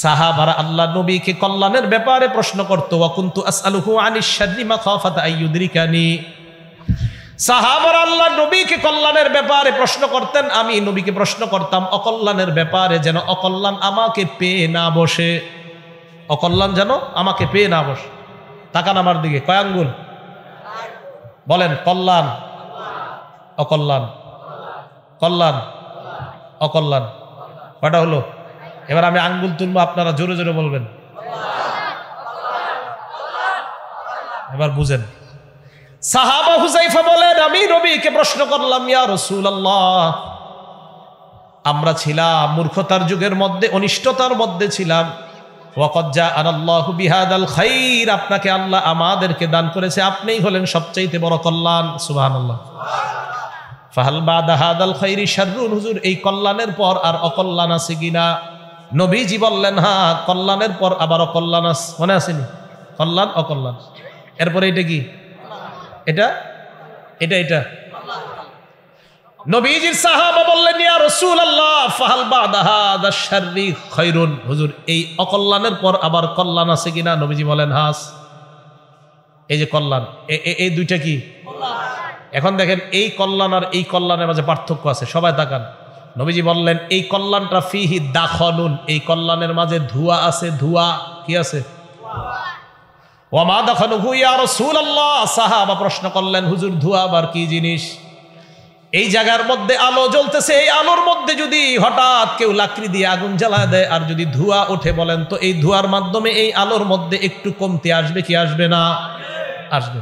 সাহাবারা আল্লাহ নবীকে কল্যাণের ব্যাপারে প্রশ্ন করতো ওয়াকুন্তু আসআলুহু আনিশ শাররি মাখাফাতা আইয়ুদরিকানি সাহাবারা আল্লাহ নবীকে কল্যাণের ব্যাপারে প্রশ্ন করতেন আমি নবীকে প্রশ্ন করতাম অকল্যাণের ব্যাপারে যেন অকল্যাণ আমাকে পেয়ে না বসে অকল্যাণ যেন আমাকে পেয়ে না বসে তাকান আমার দিকে কয়াঙ্গুল বলেন কল্যাণ অকল্যাণ কল্যাণ অকল্যাণ কটা হলো এবার আমি আঙ্গুল তুলবো আপনারা জোরে জোরে বলবেন এবার বুঝেন সাহাবা হুজাইফা বলেন আমি নবীকে প্রশ্ন করলাম ইয়া রসুল আল্লাহ আমরা ছিলাম মূর্খতার যুগের মধ্যে অনিষ্টতার মধ্যে ছিলাম ওয়াকজ্জা আনাল্লাহ বিহাদ আল খাইর আপনাকে আল্লাহ আমাদেরকে দান করেছে আপনিই হলেন সবচাইতে বড় কল্যাণ সুবাহ আল্লাহ ফাহাল বাদ খাইরি শাররুন হুজুর এই কল্যাণের পর আর অকল্যাণ আছে কিনা নবীজি বললেন হ্যাঁ কল্যাণের পর আবার অকল্যাণ আস মনে আসেনি কল্যাণ অকল্যাণ এরপরে এটা কি এটা এটা এটা নবীজির সাহাবা বললেন ইয়া রাসূলুল্লাহ ফাহাল বাদা হাদা শাররি খায়রুন হুজুর এই অকল্যাণের পর আবার কল্যাণ আছে কিনা নবীজি বলেন হাস এই যে কল্যাণ এই দুইটা কি এখন দেখেন এই কল্যাণ আর এই কল্যাণের মাঝে পার্থক্য আছে সবাই তাকান নবীজি বললেন এই কল্যাণটা ফিহি দাখলুন এই কল্যাণের মাঝে ধুয়া আছে ধুয়া কি আছে ওমা দখল হুইয়া রসুল আল্লাহ প্রশ্ন করলেন হুজুর ধুয়া আবার কি জিনিস এই জায়গার মধ্যে আলো জ্বলতেছে এই আলোর মধ্যে যদি হঠাৎ কেউ লাকড়ি দিয়ে আগুন জ্বালা দেয় আর যদি ধোঁয়া ওঠে বলেন তো এই ধোঁয়ার মাধ্যমে এই আলোর মধ্যে একটু কমতে আসবে কি আসবে না আসবে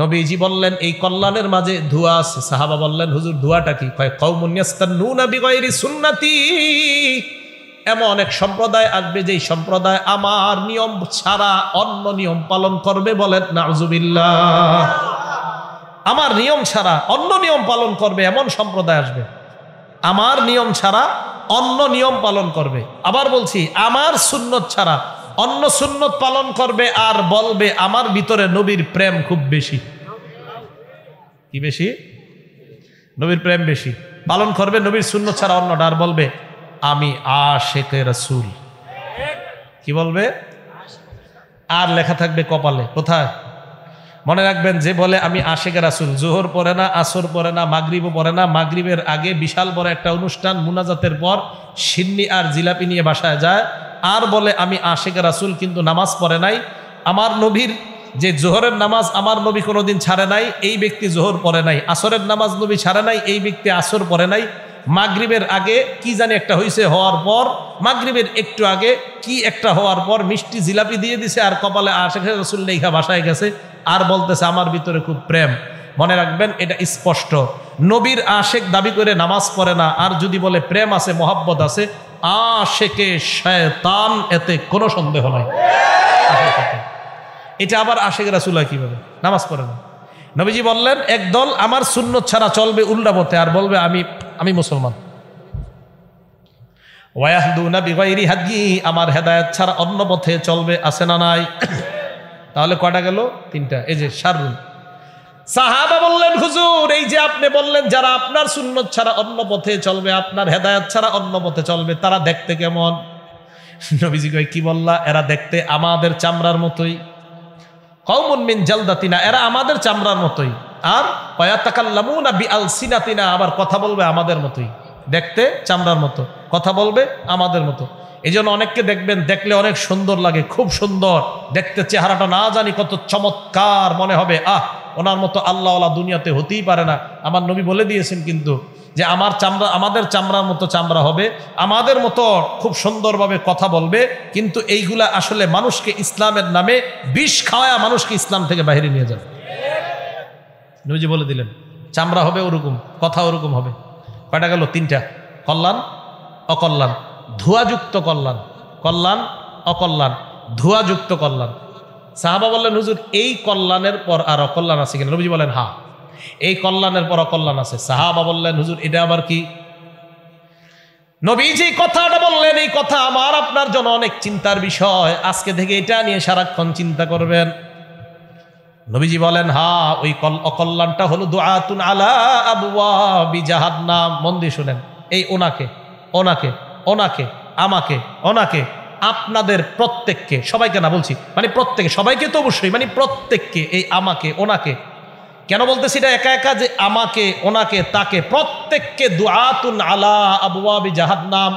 নবীজি বললেন এই কল্যাণের মাঝে ধোয়া আছে সাহাবা বললেন হুজুর ধোয়াটা কি সুন্নাতি এমন এক সম্প্রদায় আসবে যেই সম্প্রদায় আমার নিয়ম ছাড়া অন্য নিয়ম পালন করবে বলেন নাজুবিল্লা আমার নিয়ম ছাড়া অন্য নিয়ম পালন করবে এমন সম্প্রদায় আসবে আমার নিয়ম ছাড়া অন্য নিয়ম পালন করবে আবার বলছি আমার সুন্নত ছাড়া অন্য সুন্নত পালন করবে আর বলবে আমার ভিতরে নবীর প্রেম খুব বেশি কি বেশি নবীর প্রেম বেশি পালন করবে নবীর শূন্য ছাড়া অন্যটা আর বলবে আমি আশেকে রাসুল কি বলবে আর লেখা থাকবে কপালে কোথায় মনে রাখবেন যে বলে আমি আশেক রাসুল জোহর পরে না আসর পরে না মাগরিবও পরে না মাগরিবের আগে বিশাল বড় একটা অনুষ্ঠান মুনাজাতের পর সিন্নি আর জিলাপি নিয়ে বাসায় যায় আর বলে আমি আশেক রাসুল কিন্তু নামাজ পড়ে নাই আমার নবীর যে জোহরের নামাজ আমার নবী কোনোদিন ছাড়ে নাই এই ব্যক্তি জোহর পড়ে নাই আসরের নামাজ নবী ছাড়ে নাই এই ব্যক্তি আসর পড়ে নাই মাগরীবের আগে কি জানি একটা হয়েছে হওয়ার পর মাগরীবের একটু আগে কি একটা হওয়ার পর মিষ্টি জিলাপি দিয়ে দিছে আর কপালে আশেখ রাসুল লেখা বাসায় গেছে আর বলতেছে আমার ভিতরে খুব প্রেম মনে রাখবেন এটা স্পষ্ট নবীর আশেক দাবি করে নামাজ পড়ে না আর যদি বলে প্রেম আছে মহাব্বত আছে আশেকে শয়তান এতে কোনো সন্দেহ নাই এটা আবার আশেক রাসুলা কিভাবে নামাজ পড়ে না নবীজি বললেন একদল আমার শূন্য ছাড়া চলবে উল্টা আর বলবে আমি আমি মুসলমান আমার হেদায়ত ছাড়া অন্য পথে চলবে আসে না নাই তাহলে কটা গেল তিনটা এই যে শারুন সাহাবা বললেন বললেন হুজুর এই যে আপনি বললেন যারা আপনার সুন্নত ছাড়া অন্য পথে চলবে আপনার হেদায়াত ছাড়া অন্য পথে চলবে তারা দেখতে কেমন নবীজি কয় কি বললা এরা দেখতে আমাদের চামড়ার মতোই কৌমন মিন এরা আমাদের চামড়ার মতোই আর পয়াতাকাল্লামু না বিআল সিনাতিনা আবার কথা বলবে আমাদের মতোই দেখতে চামড়ার মতো কথা বলবে আমাদের মতো এই জন্য অনেককে দেখবেন দেখলে অনেক সুন্দর লাগে খুব সুন্দর দেখতে চেহারাটা না জানি কত চমৎকার মনে হবে আহ ওনার মতো আল্লাহওয়ালা দুনিয়াতে হতেই পারে না আমার নবী বলে দিয়েছেন কিন্তু যে আমার চামড়া আমাদের চামড়ার মতো চামড়া হবে আমাদের মতো খুব সুন্দরভাবে কথা বলবে কিন্তু এইগুলা আসলে মানুষকে ইসলামের নামে বিষ খাওয়ায় মানুষকে ইসলাম থেকে বাহিরে নিয়ে যাবে নবীজি বলে দিলেন চামড়া হবে ওরকম কথা ওরকম হবে কয়টা গেল তিনটা কল্যাণ অকল্যাণ ধোয়াযুক্ত কল্যাণ কল্যাণ অকল্যাণ ধোয়াযুক্ত কল্যাণ সাহাবা বললেন হুজুর এই কল্যাণের পর আর অকল্যাণ আছে কিনা রবিজি বলেন হা এই কল্যাণের পর অকল্যাণ আছে সাহাবা বললেন হুজুর এটা আবার কি নবীজি কথাটা বললেন এই কথা আমার আপনার জন্য অনেক চিন্তার বিষয় আজকে থেকে এটা নিয়ে সারাক্ষণ চিন্তা করবেন নবীজি বলেন হা ওই অকল্যাণটা হলো দোয়াতুন আলা আবুয়াবি জাহান্নাম মন্দির শুনেন এই ওনাকে ওনাকে ওনাকে আমাকে ওনাকে আপনাদের প্রত্যেককে সবাইকে না বলছি মানে প্রত্যেকে সবাইকে তো অবশ্যই মানে প্রত্যেককে এই আমাকে ওনাকে কেন বলতেছি এটা একা একা যে আমাকে ওনাকে তাকে প্রত্যেককে দুআতুন আলা আবুয়াবি জাহান্নাম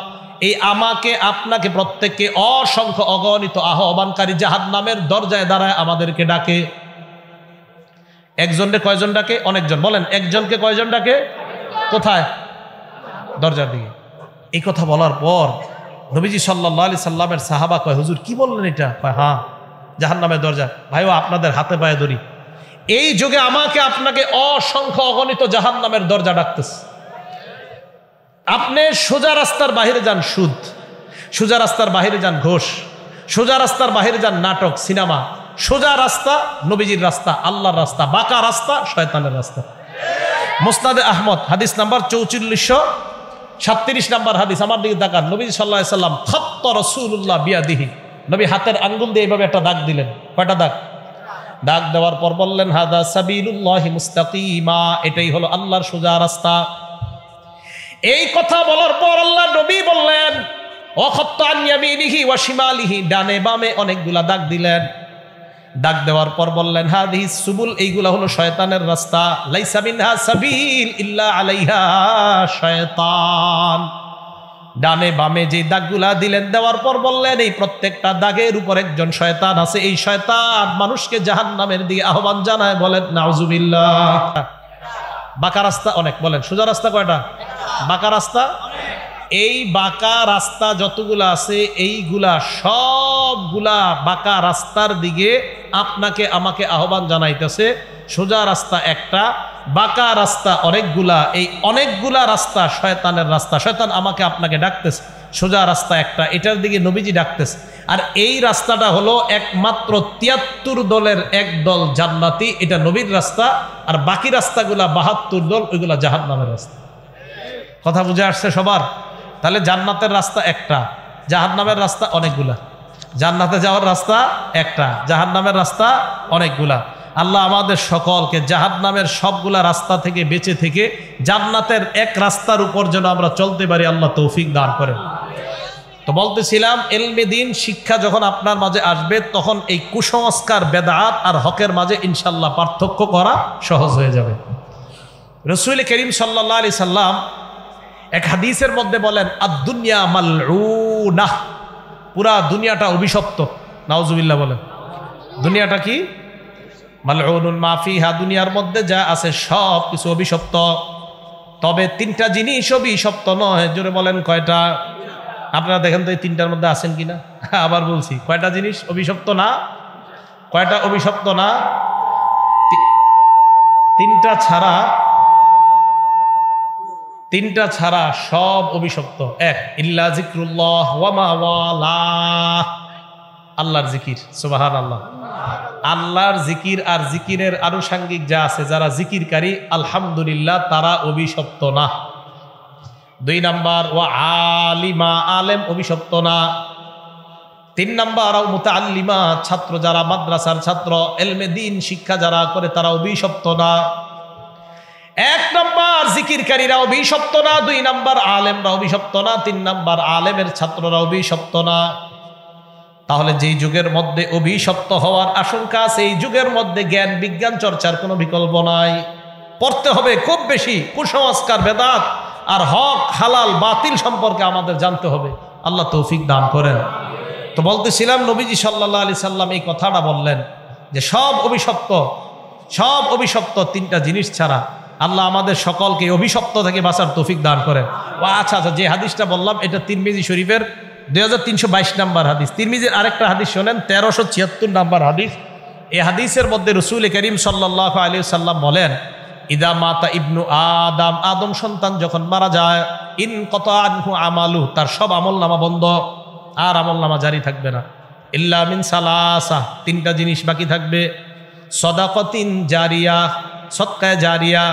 এই আমাকে আপনাকে প্রত্যেককে অসংখ্য অগণিত আহ্বানকারী জাহান্নামের দরজায় দাঁড়ায় আমাদেরকে ডাকে একজনকে কয়জন ডাকে অনেকজন বলেন একজনকে কয়জন ডাকে কোথায় দরজার দিকে এই কথা বলার পর নবীজি সাল্লাহ আলি সাল্লামের সাহাবা কয় হুজুর কি বললেন এটা কয় হ্যাঁ জাহান নামের দরজা ভাইও আপনাদের হাতে পায়ে ধরি এই যুগে আমাকে আপনাকে অসংখ্য অগণিত জাহান নামের দরজা ডাকতেছে আপনি সোজা রাস্তার বাহিরে যান সুদ সোজা রাস্তার বাহিরে যান ঘোষ সোজা রাস্তার বাহিরে যান নাটক সিনেমা সোজা রাস্তা নবীজির রাস্তা আল্লাহর রাস্তা বাঁকা রাস্তা শয়তানের রাস্তা মোস্তাদে আহমদ হাদিস নাম্বার চৌচল্লিশশো সাতত্রিশ নাম্বার হাদিস আমার দিকে তাকান নবী সাল্লাহ সাল্লাম খত্ত রসুল্লাহ বিয়াদিহি নবী হাতের আঙ্গুল দিয়ে এইভাবে একটা দাগ দিলেন কয়টা দাগ ডাক দেওয়ার পর বললেন হাদা সাবিলুল্লাহ মুস্তাকিমা এটাই হলো আল্লাহর সোজা রাস্তা এই কথা বলার পর আল্লাহ নবী বললেন অখত্ত আনিয়ামিনিহি ওয়াসিমালিহি ডানে বামে অনেকগুলা দাগ দিলেন ডাক দেওয়ার পর বললেন হা দিহি সুবুল এইগুলা হলো শয়তানের রাস্তা সাবিল আলাইহা শয়তান ডানে বামে যে দাগগুলা দিলেন দেওয়ার পর বললেন এই প্রত্যেকটা দাগের উপর একজন শয়তান আছে এই শয়তান মানুষকে জাহান নামের দিকে আহ্বান জানায় বলেন নাউজুবিল্লাহ বাঁকা রাস্তা অনেক বলেন সোজা রাস্তা কয়টা বাঁকা রাস্তা এই বাঁকা রাস্তা যতগুলা আছে এইগুলা সবগুলা বাঁকা রাস্তার দিকে আপনাকে আমাকে আহ্বান জানাইতেছে সোজা রাস্তা একটা বাঁকা রাস্তা অনেকগুলা এই অনেকগুলা রাস্তা শয়তানের রাস্তা শয়তান আমাকে আপনাকে ডাকতেছে সোজা রাস্তা একটা এটার দিকে নবীজি ডাকতেছে আর এই রাস্তাটা হলো একমাত্র তিয়াত্তর দলের এক দল জান্নাতি এটা নবীর রাস্তা আর বাকি রাস্তাগুলা বাহাত্তর দল ওইগুলা জাহান্নামের রাস্তা কথা বুঝে আসছে সবার তাহলে জান্নাতের রাস্তা একটা জাহান্নামের রাস্তা অনেকগুলা জান্নাতে যাওয়ার রাস্তা একটা জাহান্নামের রাস্তা অনেকগুলা আল্লাহ আমাদের সকলকে জাহান্নামের সবগুলা রাস্তা থেকে বেঁচে থেকে জান্নাতের এক রাস্তার উপর যেন আমরা চলতে পারি আল্লাহ তৌফিক দান করেন তো বলতেছিলাম এলমে দিন শিক্ষা যখন আপনার মাঝে আসবে তখন এই কুসংস্কার বেদাত আর হকের মাঝে ইনশাল্লাহ পার্থক্য করা সহজ হয়ে যাবে রসুল করিম সাল্লা আলি সাল্লাম এক হাদিসের মধ্যে বলেন আদুনিয়া মাল্লুনাহ পুরা দুনিয়াটা অভিশপ্ত নাওজুবিল্লাহ বলেন দুনিয়াটা কি মাল্লুন মাফি হা দুনিয়ার মধ্যে যা আছে সব কিছু অভিশপ্ত তবে তিনটা জিনিস অভিশপ্ত নয় জোরে বলেন কয়টা আপনারা দেখেন তো এই তিনটার মধ্যে আছেন কিনা আবার বলছি কয়টা জিনিস অভিশপ্ত না কয়টা অভিশপ্ত না তিনটা ছাড়া তিনটা ছাড়া সব অভিশপ্ত এক ইল্লা জিক্রুল্লাহ আল্লাহর জিকির সুবাহান আল্লাহ আল্লাহর জিকির আর জিকিরের আনুষাঙ্গিক যা আছে যারা জিকিরকারী আলহামদুলিল্লাহ তারা অভিশপ্ত না দুই নাম্বার ও আলিমা আলেম অভিশপ্ত না তিন নাম্বার মুতা আল্লিমা ছাত্র যারা মাদ্রাসার ছাত্র এলমে দিন শিক্ষা যারা করে তারা অভিশপ্ত না এক নম্বর জিকিরকারীরা অভিশপ্ত না দুই নম্বর আলেমরা অভিশপ্ত না তিন নম্বর আলেমের ছাত্ররা অভিশপ্ত না তাহলে যেই যুগের মধ্যে অভিশপ্ত হওয়ার আশঙ্কা সেই যুগের মধ্যে জ্ঞান বিজ্ঞান চর্চার কোনো বিকল্প নাই পড়তে হবে খুব বেশি কুসংস্কার বেদাত আর হক হালাল বাতিল সম্পর্কে আমাদের জানতে হবে আল্লাহ তৌফিক দান করেন তো বলতেছিলাম নবীজি সাল্লাহ আলি সাল্লাম এই কথাটা বললেন যে সব অভিশপ্ত সব অভিশপ্ত তিনটা জিনিস ছাড়া আল্লাহ আমাদের সকলকে অভিশপ্ত থেকে বাঁচার তৌফিক দান করেন ও আচ্ছা আচ্ছা যে হাদিসটা বললাম এটা তিরমিজি শরীফের দুই হাজার তিনশো বাইশ নাম্বার হাদিস তিরমিজির আরেকটা হাদিস শোনেন তেরোশো ছিয়াত্তর নাম্বার হাদিস এ হাদিসের মধ্যে রসুল করিম সাল্লাহ আলী সাল্লাম বলেন ইদা মাতা ইবনু আদাম আদম সন্তান যখন মারা যায় ইন কত আনহু আমালু তার সব আমল নামা বন্ধ আর আমল নামা জারি থাকবে না ইল্লামিন সালাসা তিনটা জিনিস বাকি থাকবে সদাকতিন জারিয়া সৎকায় জারিয়া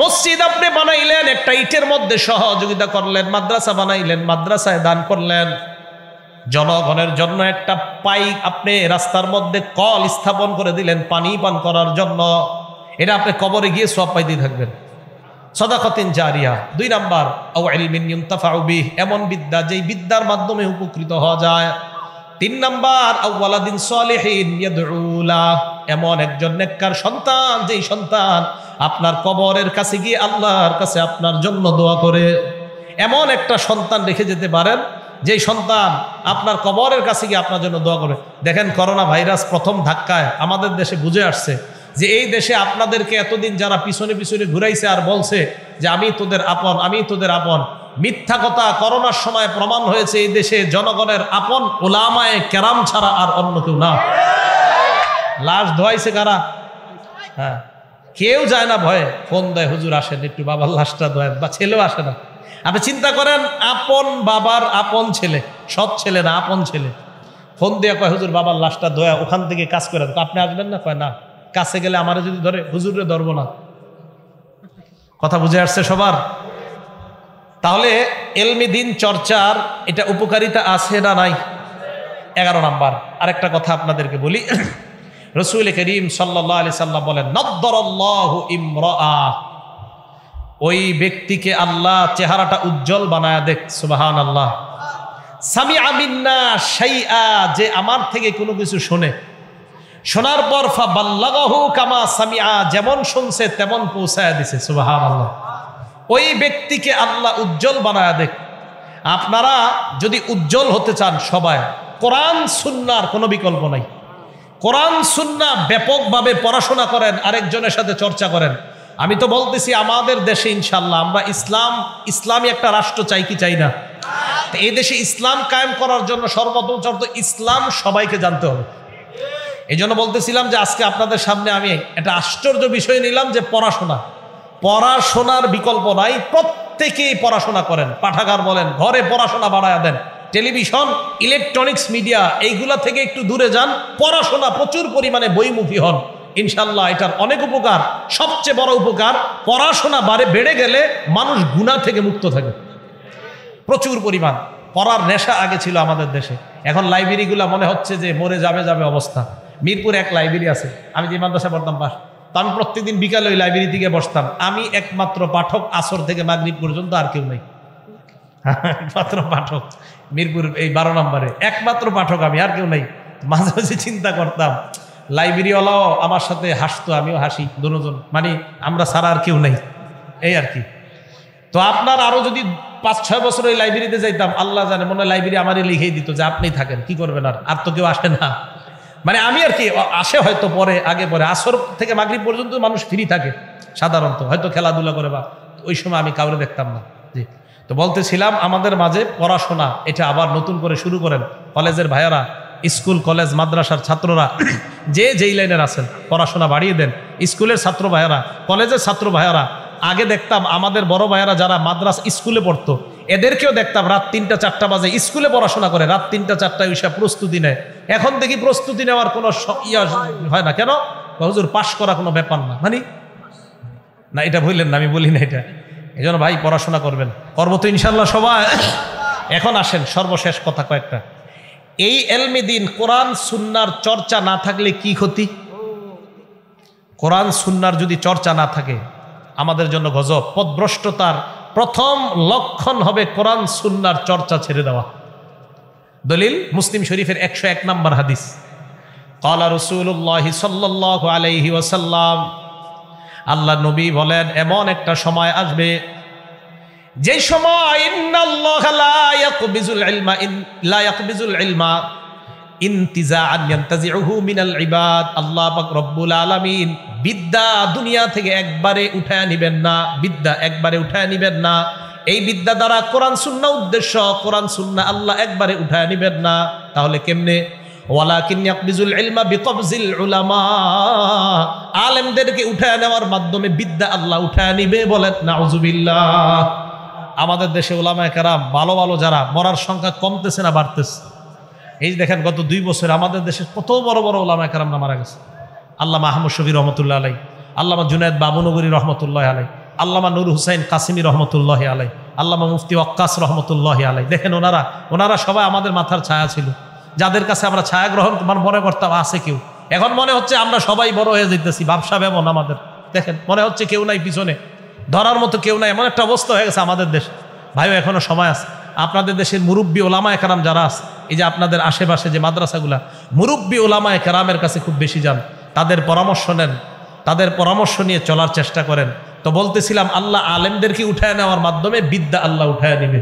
মসজিদ আপনি বানাইলেন একটা ইটের মধ্যে সহযোগিতা করলেন মাদ্রাসা বানাইলেন মাদ্রাসায় দান করলেন জনগণের জন্য একটা পাইপ আপনি রাস্তার মধ্যে কল স্থাপন করে দিলেন পানি পান করার জন্য এটা আপনি কবরে গিয়ে সব দিয়ে থাকবেন সদাকতিন জারিয়া দুই নাম্বার আউলিমিনতাফাউবি এমন বিদ্যা যেই বিদ্যার মাধ্যমে উপকৃত হওয়া যায় তিন নাম্বার আউ্লাদিন সলেহীন ইয়াদুলা এমন একজন নেককার সন্তান যেই সন্তান আপনার কবরের কাছে গিয়ে আল্লাহর কাছে আপনার জন্য দোয়া করে এমন একটা সন্তান রেখে যেতে পারেন যেই সন্তান আপনার কবরের কাছে গিয়ে আপনার জন্য দোয়া করে দেখেন করোনা ভাইরাস প্রথম ধাক্কায় আমাদের দেশে বুঝে আসছে যে এই দেশে আপনাদেরকে এতদিন যারা পিছনে পিছনে ঘুরাইছে আর বলছে যে আমি তোদের আপন আমি তোদের আপন মিথ্যা কথা করোনার সময় প্রমাণ হয়েছে এই দেশে জনগণের আপন ওলামায় কেরাম ছাড়া আর অন্য কেউ না লাশ ধোয়াইছে কারা হ্যাঁ কেউ যায় না ভয়ে ফোন দেয় হুজুর আসেন একটু বাবার লাশটা ধোয় বা ছেলেও আসে না আপনি চিন্তা করেন আপন বাবার আপন ছেলে সৎ ছেলে না আপন ছেলে ফোন দিয়ে কয় হুজুর বাবার লাশটা দয়া ওখান থেকে কাজ করে আপনি আসবেন না কয় না কাছে গেলে আমার যদি ধরে হুজুরে ধরবো না কথা বুঝে আসছে সবার তাহলে এলমি দিন চর্চার এটা উপকারিতা আছে না নাই এগারো নাম্বার আরেকটা কথা আপনাদেরকে বলি রসুল করিম সাল্লাহ আলি সাল্লাম বলেন ওই ব্যক্তিকে আল্লাহ চেহারাটা উজ্জ্বল বানায় দেখ সুবাহান আল্লাহ সামি আমিন্না সাইয়া যে আমার থেকে কোনো কিছু শোনে শোনার পর ফা বাল্লাগহু কামা আ যেমন শুনছে তেমন পৌঁছায় দিছে সুবাহান আল্লাহ ওই ব্যক্তিকে আল্লাহ উজ্জ্বল বানায় দেখ আপনারা যদি উজ্জ্বল হতে চান সবাই কোরআন সুন্নার কোনো বিকল্প নাই কোরআন সুন্না ব্যাপকভাবে পড়াশোনা করেন আরেকজনের সাথে চর্চা করেন আমি তো বলতেছি আমাদের দেশে ইনশাল্লাহ আমরা ইসলাম ইসলামী একটা রাষ্ট্র চাই কি চাই না এই দেশে ইসলাম কায়েম করার জন্য সর্বপ্রথম শর্ত ইসলাম সবাইকে জানতে হবে এই জন্য বলতেছিলাম যে আজকে আপনাদের সামনে আমি একটা আশ্চর্য বিষয় নিলাম যে পড়াশোনা পড়াশোনার বিকল্প নাই প্রত্যেকেই পড়াশোনা করেন পাঠাগার বলেন ঘরে পড়াশোনা বাড়ায় দেন টেলিভিশন ইলেকট্রনিক্স মিডিয়া এইগুলা থেকে একটু দূরে যান পড়াশোনা প্রচুর পরিমাণে বইমুখী হন ইনশাল্লাহ এটার অনেক উপকার সবচেয়ে বড় উপকার পড়াশোনা বারে বেড়ে গেলে মানুষ গুণা থেকে মুক্ত থাকে প্রচুর পরিমাণ পড়ার নেশা আগে ছিল আমাদের দেশে এখন লাইব্রেরিগুলো মনে হচ্ছে যে মরে যাবে যাবে অবস্থা মিরপুর এক লাইব্রেরি আছে আমি যে মাদ্রাসা পড়তাম পাশ তো আমি প্রত্যেকদিন বিকালে ওই লাইব্রেরি থেকে বসতাম আমি একমাত্র পাঠক আসর থেকে মাগরিব পর্যন্ত আর কেউ নেই হ্যাঁ, একমাত্র পাঠক মিরপুর এই বারো নম্বরে একমাত্র পাঠক আমি আর কেউ নাই মাঝে মাঝে চিন্তা করতাম লাইব্রেরিওয়ালাও আমার সাথে হাসতো আমিও হাসি দুজন মানে আমরা সারা আর কেউ নাই এই আর কি তো আপনার আরও যদি পাঁচ ছয় বছর ওই লাইব্রেরিতে যাইতাম আল্লাহ জানে মনে হয় লাইব্রেরি আমারই লিখেই দিত যে আপনি থাকেন কি করবেন আর আর তো কেউ আসে না মানে আমি আর কি আসে হয়তো পরে আগে পরে আসর থেকে মাগরি পর্যন্ত মানুষ ফ্রি থাকে সাধারণত হয়তো খেলাধুলা করে বা ওই সময় আমি কাউরে দেখতাম না জি তো বলতেছিলাম আমাদের মাঝে পড়াশোনা এটা আবার নতুন করে শুরু করেন কলেজের ভাইয়ারা স্কুল কলেজ মাদ্রাসার ছাত্ররা যে যেই লাইনের আছেন পড়াশোনা বাড়িয়ে দেন স্কুলের ছাত্র ভাইয়ারা কলেজের ছাত্র ভাইয়ারা আগে দেখতাম আমাদের বড় ভাইয়ারা যারা মাদ্রাস স্কুলে পড়তো এদেরকেও দেখতাম রাত তিনটা চারটা বাজে স্কুলে পড়াশোনা করে রাত তিনটা চারটা ওইসব প্রস্তুতি নেয় এখন দেখি প্রস্তুতি নেওয়ার কোনো হয় না কেন হজুর পাশ করা কোনো ব্যাপার না মানে না এটা বললেন না আমি বলি না এটা এই জন্য ভাই পড়াশোনা করবেন করবো তো ইনশাল্লাহ সবাই এখন আসেন সর্বশেষ কথা কয়েকটা এই এলমি দিন কোরআন সুন্নার চর্চা না থাকলে কি ক্ষতি কোরআন সুন্নার যদি চর্চা না থাকে আমাদের জন্য গজব পদভ্রষ্টতার প্রথম লক্ষণ হবে কোরআন সুন্নার চর্চা ছেড়ে দেওয়া দলিল মুসলিম শরীফের একশো এক নম্বর হাদিস কালা রসুল্লাহ সাল্লাহ আলাইহি ওয়াসাল্লাম আল্লাহ নবী বলেন এমন একটা সময় আসবে যে সময় বিদ্যা দুনিয়া থেকে একবারে উঠায় নিবেন না বিদ্যা একবারে উঠায় নিবেন না এই বিদ্যা দ্বারা কোরআন সুন্না উদ্দেশ্য কোরআন সুন্না আল্লাহ একবারে উঠায় নিবেন না তাহলে কেমনে ওয়ালাকিন ইয়াকবিজুল ইলমা বিকবজিল উলামা আলেমদেরকে উঠায় নেওয়ার মাধ্যমে বিদ্যা আল্লাহ উঠায় নিবে বলেন নাউজুবিল্লাহ আমাদের দেশে ওলামায় কারা ভালো ভালো যারা মরার সংখ্যা কমতেছে না বাড়তেছে এই দেখেন গত দুই বছর আমাদের দেশে কত বড় বড় ওলামায় কারামরা মারা গেছে আল্লাহ আহমদ শফি রহমতুল্লাহ আলাই আল্লামা জুনায়দ বাবুনগরী রহমতুল্লাহ আলাই আল্লামা নুর হুসাইন কাসিমি রহমতুল্লাহ আলাই আল্লামা মুফতি অক্কাস রহমতুল্লাহ আলাই দেখেন ওনারা ওনারা সবাই আমাদের মাথার ছায়া ছিল যাদের কাছে আমরা ছায়াগ্রহণ মানে মনে করতাম আছে কেউ এখন মনে হচ্ছে আমরা সবাই বড় হয়ে যেতেছি ব্যবসা ব্যবন আমাদের দেখেন মনে হচ্ছে কেউ নাই পিছনে ধরার মতো কেউ নাই এমন একটা অবস্থা হয়ে গেছে আমাদের দেশে ভাইও এখনও সময় আছে আপনাদের দেশের মুরব্বী ওলামা একরাম যারা আছে এই যে আপনাদের আশেপাশে যে মাদ্রাসাগুলা মুরব্বী ওলামা একরামের কাছে খুব বেশি যান তাদের পরামর্শ নেন তাদের পরামর্শ নিয়ে চলার চেষ্টা করেন তো বলতেছিলাম আল্লাহ আলেমদেরকে উঠায় নেওয়ার মাধ্যমে বিদ্যা আল্লাহ উঠায় নেবে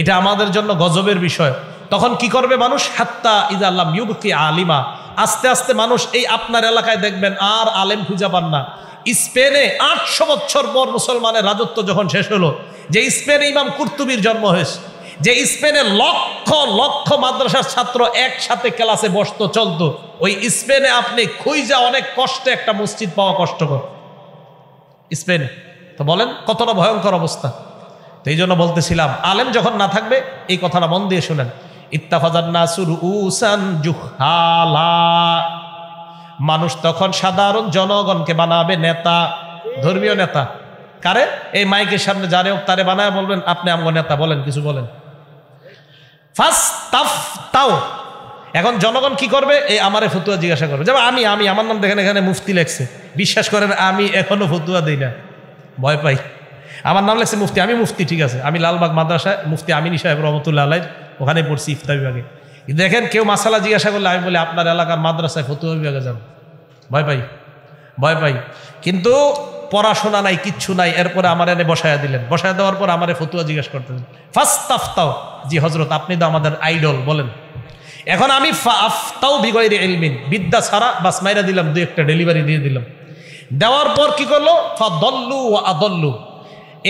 এটা আমাদের জন্য গজবের বিষয় তখন কি করবে মানুষ হাত্তা ইদা আল্লাহ ইউবকি আলিমা আস্তে আস্তে মানুষ এই আপনার এলাকায় দেখবেন আর আলেম খুঁজে পান না স্পেনে আটশো বছর পর মুসলমানের রাজত্ব যখন শেষ হলো যে স্পেনে ইমাম কুর্তুবির জন্ম হয়েছে যে স্পেনে লক্ষ লক্ষ মাদ্রাসার ছাত্র একসাথে ক্লাসে বসতো চলত ওই স্পেনে আপনি খুঁজা অনেক কষ্টে একটা মসজিদ পাওয়া কষ্টকর স্পেনে তো বলেন কতটা ভয়ঙ্কর অবস্থা তো এই জন্য বলতেছিলাম আলেম যখন না থাকবে এই কথাটা মন দিয়ে শুনেন মানুষ তখন সাধারণ জনগণকে বানাবে নেতা ধর্মীয় নেতা কারে এই মাইকের সামনে যারে হোক তারে বানায় বলবেন আপনি আমার নেতা বলেন কিছু বলেন এখন জনগণ কি করবে এই আমারে ফতুয়া জিজ্ঞাসা করবে যেমন আমি আমি আমার নাম দেখেন এখানে মুফতি লেখছে বিশ্বাস করেন আমি এখনো ফতুয়া দিই না ভয় পাই আমার নাম লেখছে মুফতি আমি মুফতি ঠিক আছে আমি লালবাগ মাদ্রাসায় মুফতি আমিনী সাহেব রহমতুল্লাহ আলাই ওখানে পড়ছি ইফতা বিভাগে দেখেন কেউ মাসালা জিজ্ঞাসা করলে আমি বলি আপনার এলাকার মাদ্রাসায় ফতুয়া বিভাগে যান ভয় পাই ভয় পাই কিন্তু পড়াশোনা নাই কিচ্ছু নাই এরপরে আমার এনে বসায়া দিলেন বসায়া দেওয়ার পর আমারে ফতুয়া জিজ্ঞেস করতেন ফার্স্ট আফতাও জি হজরত আপনি তো আমাদের আইডল বলেন এখন আমি আফতাও বিগয়ের এলমিন বিদ্যা ছাড়া বাস মাইরা দিলাম দু একটা ডেলিভারি দিয়ে দিলাম দেওয়ার পর কি করলো দল্লু ও আদল্লু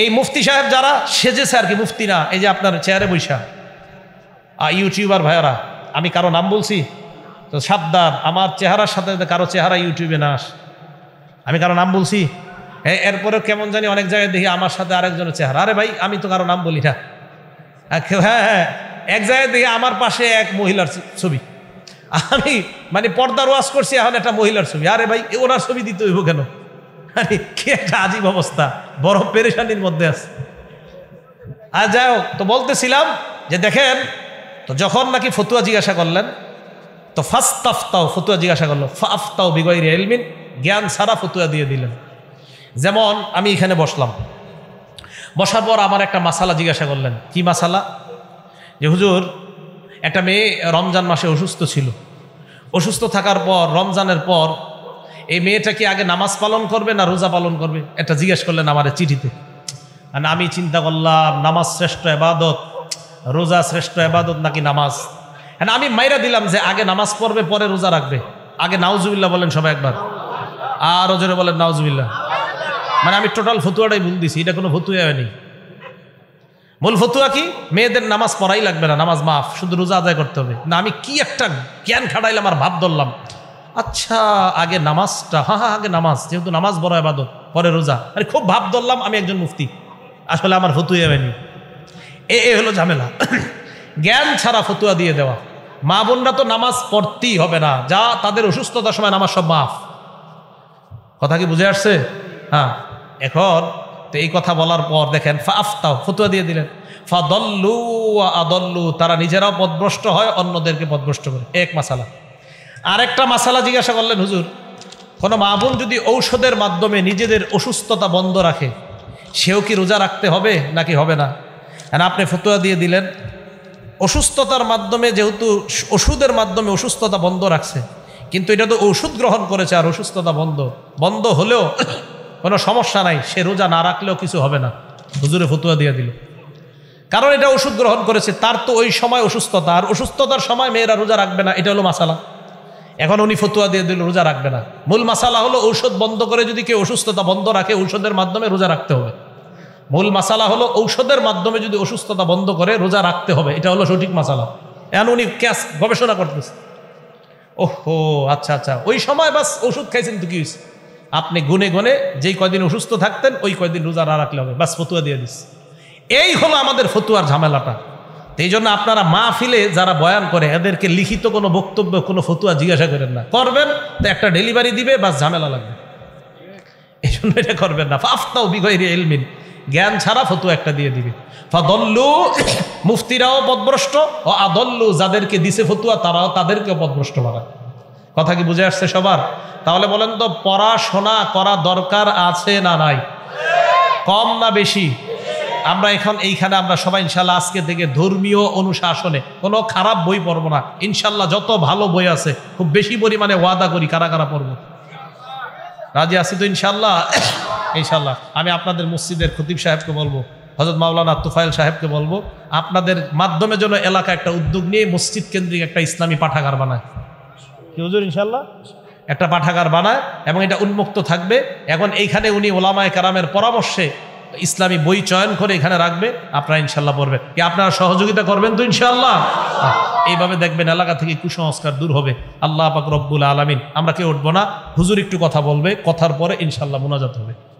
এই মুফতি সাহেব যারা সেজেছে আর কি মুফতি না এই যে আপনার চেয়ারে বৈশা ইউটিউবার ভাইয়ারা আমি কারো নাম বলছি তো সাবধান আমার চেহারার সাথে কারো চেহারা ইউটিউবে না আস আমি কারো নাম বলছি হ্যাঁ এরপরে কেমন জানি অনেক জায়গায় দেখি আমার সাথে আরেকজনের চেহারা আরে ভাই আমি তো কারো নাম বলি না হ্যাঁ হ্যাঁ এক জায়গায় দেখি আমার পাশে এক মহিলার ছবি আমি মানে পর্দার ওয়াশ করছি এখন একটা মহিলার ছবি আরে ভাই ওনার ছবি দিতে হইব কেন আরে কি একটা আজীব অবস্থা বড় পেরেশানির মধ্যে আছে আর যাই হোক তো বলতেছিলাম যে দেখেন তো যখন নাকি ফতুয়া জিজ্ঞাসা করলেন তো ফার্স্ট আফতাও ফতুয়া জিজ্ঞাসা করলো ফাফতাও বিগয়ের এলমিন জ্ঞান ছাড়া ফতুয়া দিয়ে দিলেন যেমন আমি এখানে বসলাম বসার পর আমার একটা মাসালা জিজ্ঞাসা করলেন কি মাসালা যে হুজুর একটা মেয়ে রমজান মাসে অসুস্থ ছিল অসুস্থ থাকার পর রমজানের পর এই মেয়েটা কি আগে নামাজ পালন করবে না রোজা পালন করবে এটা জিজ্ঞেস করলেন আমার চিঠিতে মানে আমি চিন্তা করলাম নামাজ শ্রেষ্ঠ এবাদত রোজা শ্রেষ্ঠ আবাদত নাকি নামাজ হ্যাঁ আমি মাইরা দিলাম যে আগে নামাজ পড়বে পরে রোজা রাখবে আগে নাউজুবিল্লা বলেন সবাই একবার আর জোরে বলেন নাউজুবিল্লা মানে আমি টোটাল ফতুয়াটাই ভুল দিছি এটা কোনো ফতুয়া হয়নি মূল ফতুয়া কি মেয়েদের নামাজ পড়াই লাগবে না নামাজ মাফ শুধু রোজা আদায় করতে হবে না আমি কি একটা জ্ঞান খাটাইলাম আর ভাব ধরলাম আচ্ছা আগে নামাজটা হা হা আগে নামাজ যেহেতু নামাজ বড় আবাদত পরে রোজা আরে খুব ভাব ধরলাম আমি একজন মুফতি আসলে আমার ফতুয়া হয়নি এ এ হলো ঝামেলা জ্ঞান ছাড়া ফতুয়া দিয়ে দেওয়া মা বোনরা তো নামাজ পড়তেই হবে না যা তাদের অসুস্থতার সময় নামাজ সব মাফ কথা কি বুঝে আসছে হ্যাঁ এখন তো এই কথা বলার পর দেখেন আফতাও ফতুয়া দিয়ে দিলেন দল্লু আদল্লু তারা নিজেরাও পদভ্রষ্ট হয় অন্যদেরকে পদভ্রষ্ট করে এক মাসালা আরেকটা মাসালা জিজ্ঞাসা করলেন হুজুর কোনো মা বোন যদি ঔষধের মাধ্যমে নিজেদের অসুস্থতা বন্ধ রাখে সেও কি রোজা রাখতে হবে নাকি হবে না আপনি ফতোয়া দিয়ে দিলেন অসুস্থতার মাধ্যমে যেহেতু ওষুধের মাধ্যমে অসুস্থতা বন্ধ রাখছে কিন্তু এটা তো ওষুধ গ্রহণ করেছে আর অসুস্থতা বন্ধ বন্ধ হলেও কোনো সমস্যা নাই সে রোজা না রাখলেও কিছু হবে না হুজুরে ফতুয়া দিয়ে দিল কারণ এটা ওষুধ গ্রহণ করেছে তার তো ওই সময় অসুস্থতা আর অসুস্থতার সময় মেয়েরা রোজা রাখবে না এটা হলো মাসালা এখন উনি ফতুয়া দিয়ে দিল রোজা রাখবে না মূল মাসালা হলো ঔষধ বন্ধ করে যদি কেউ অসুস্থতা বন্ধ রাখে ঔষধের মাধ্যমে রোজা রাখতে হবে মূল মাসালা হলো ঔষধের মাধ্যমে যদি অসুস্থতা বন্ধ করে রোজা রাখতে হবে এটা হলো সঠিক মাসালা এন উনি ক্যাশ গবেষণা করতেছে ওহো আচ্ছা আচ্ছা ওই সময় বাস ওষুধ খাইছেন তো কি হয়েছে আপনি গুনে গুনে যেই কয়দিন অসুস্থ থাকতেন ওই কয়দিন রোজা না রাখলে হবে বাস ফতুয়া দিয়ে দিস এই হলো আমাদের ফতুয়ার ঝামেলাটা এই জন্য আপনারা মা ফিলে যারা বয়ান করে এদেরকে লিখিত কোনো বক্তব্য কোনো ফতুয়া জিজ্ঞাসা করেন না করবেন তো একটা ডেলিভারি দিবে বাস ঝামেলা লাগবে এই জন্য এটা করবেন না ফাফতাও বিগয়ের এলমিন জ্ঞান ছাড়া ফতু একটা দিয়ে দিবে ফাদল্লু মুফতিরাও পদভ্রষ্ট ও আদল্লু যাদেরকে দিছে ফতুয়া তারাও তাদেরকেও পদভ্রষ্ট বানায় কথা কি বুঝে আসছে সবার তাহলে বলেন তো পড়াশোনা করা দরকার আছে না নাই কম না বেশি আমরা এখন এইখানে আমরা সবাই ইনশাল্লাহ আজকে থেকে ধর্মীয় অনুশাসনে কোনো খারাপ বই পড়বো না ইনশাল্লাহ যত ভালো বই আছে খুব বেশি পরিমাণে ওয়াদা করি কারা কারা পড়বো রাজি আছি তো ইনশাল্লাহ ইনশাল্লাহ আমি আপনাদের মসজিদের খতিব সাহেবকে বলবো হজরত মাওলানা তুফাইল সাহেবকে বলবো আপনাদের মাধ্যমে যেন এলাকা একটা উদ্যোগ নিয়ে মসজিদ কেন্দ্রিক একটা ইসলামী পাঠাগার বানায় কি হুজুর ইনশাল্লাহ একটা পাঠাগার বানায় এবং এটা উন্মুক্ত থাকবে এখন এইখানে উনি ওলামায় কারামের পরামর্শে ইসলামী বই চয়ন করে এখানে রাখবে আপনারা ইনশাল্লাহ পড়বেন কি আপনারা সহযোগিতা করবেন তো ইনশাল্লাহ এইভাবে দেখবেন এলাকা থেকে কুসংস্কার দূর হবে আল্লাহ পাক রব্বুল আলমিন আমরা কেউ উঠবো না হুজুর একটু কথা বলবে কথার পরে ইনশাল্লাহ মোনাজাত হবে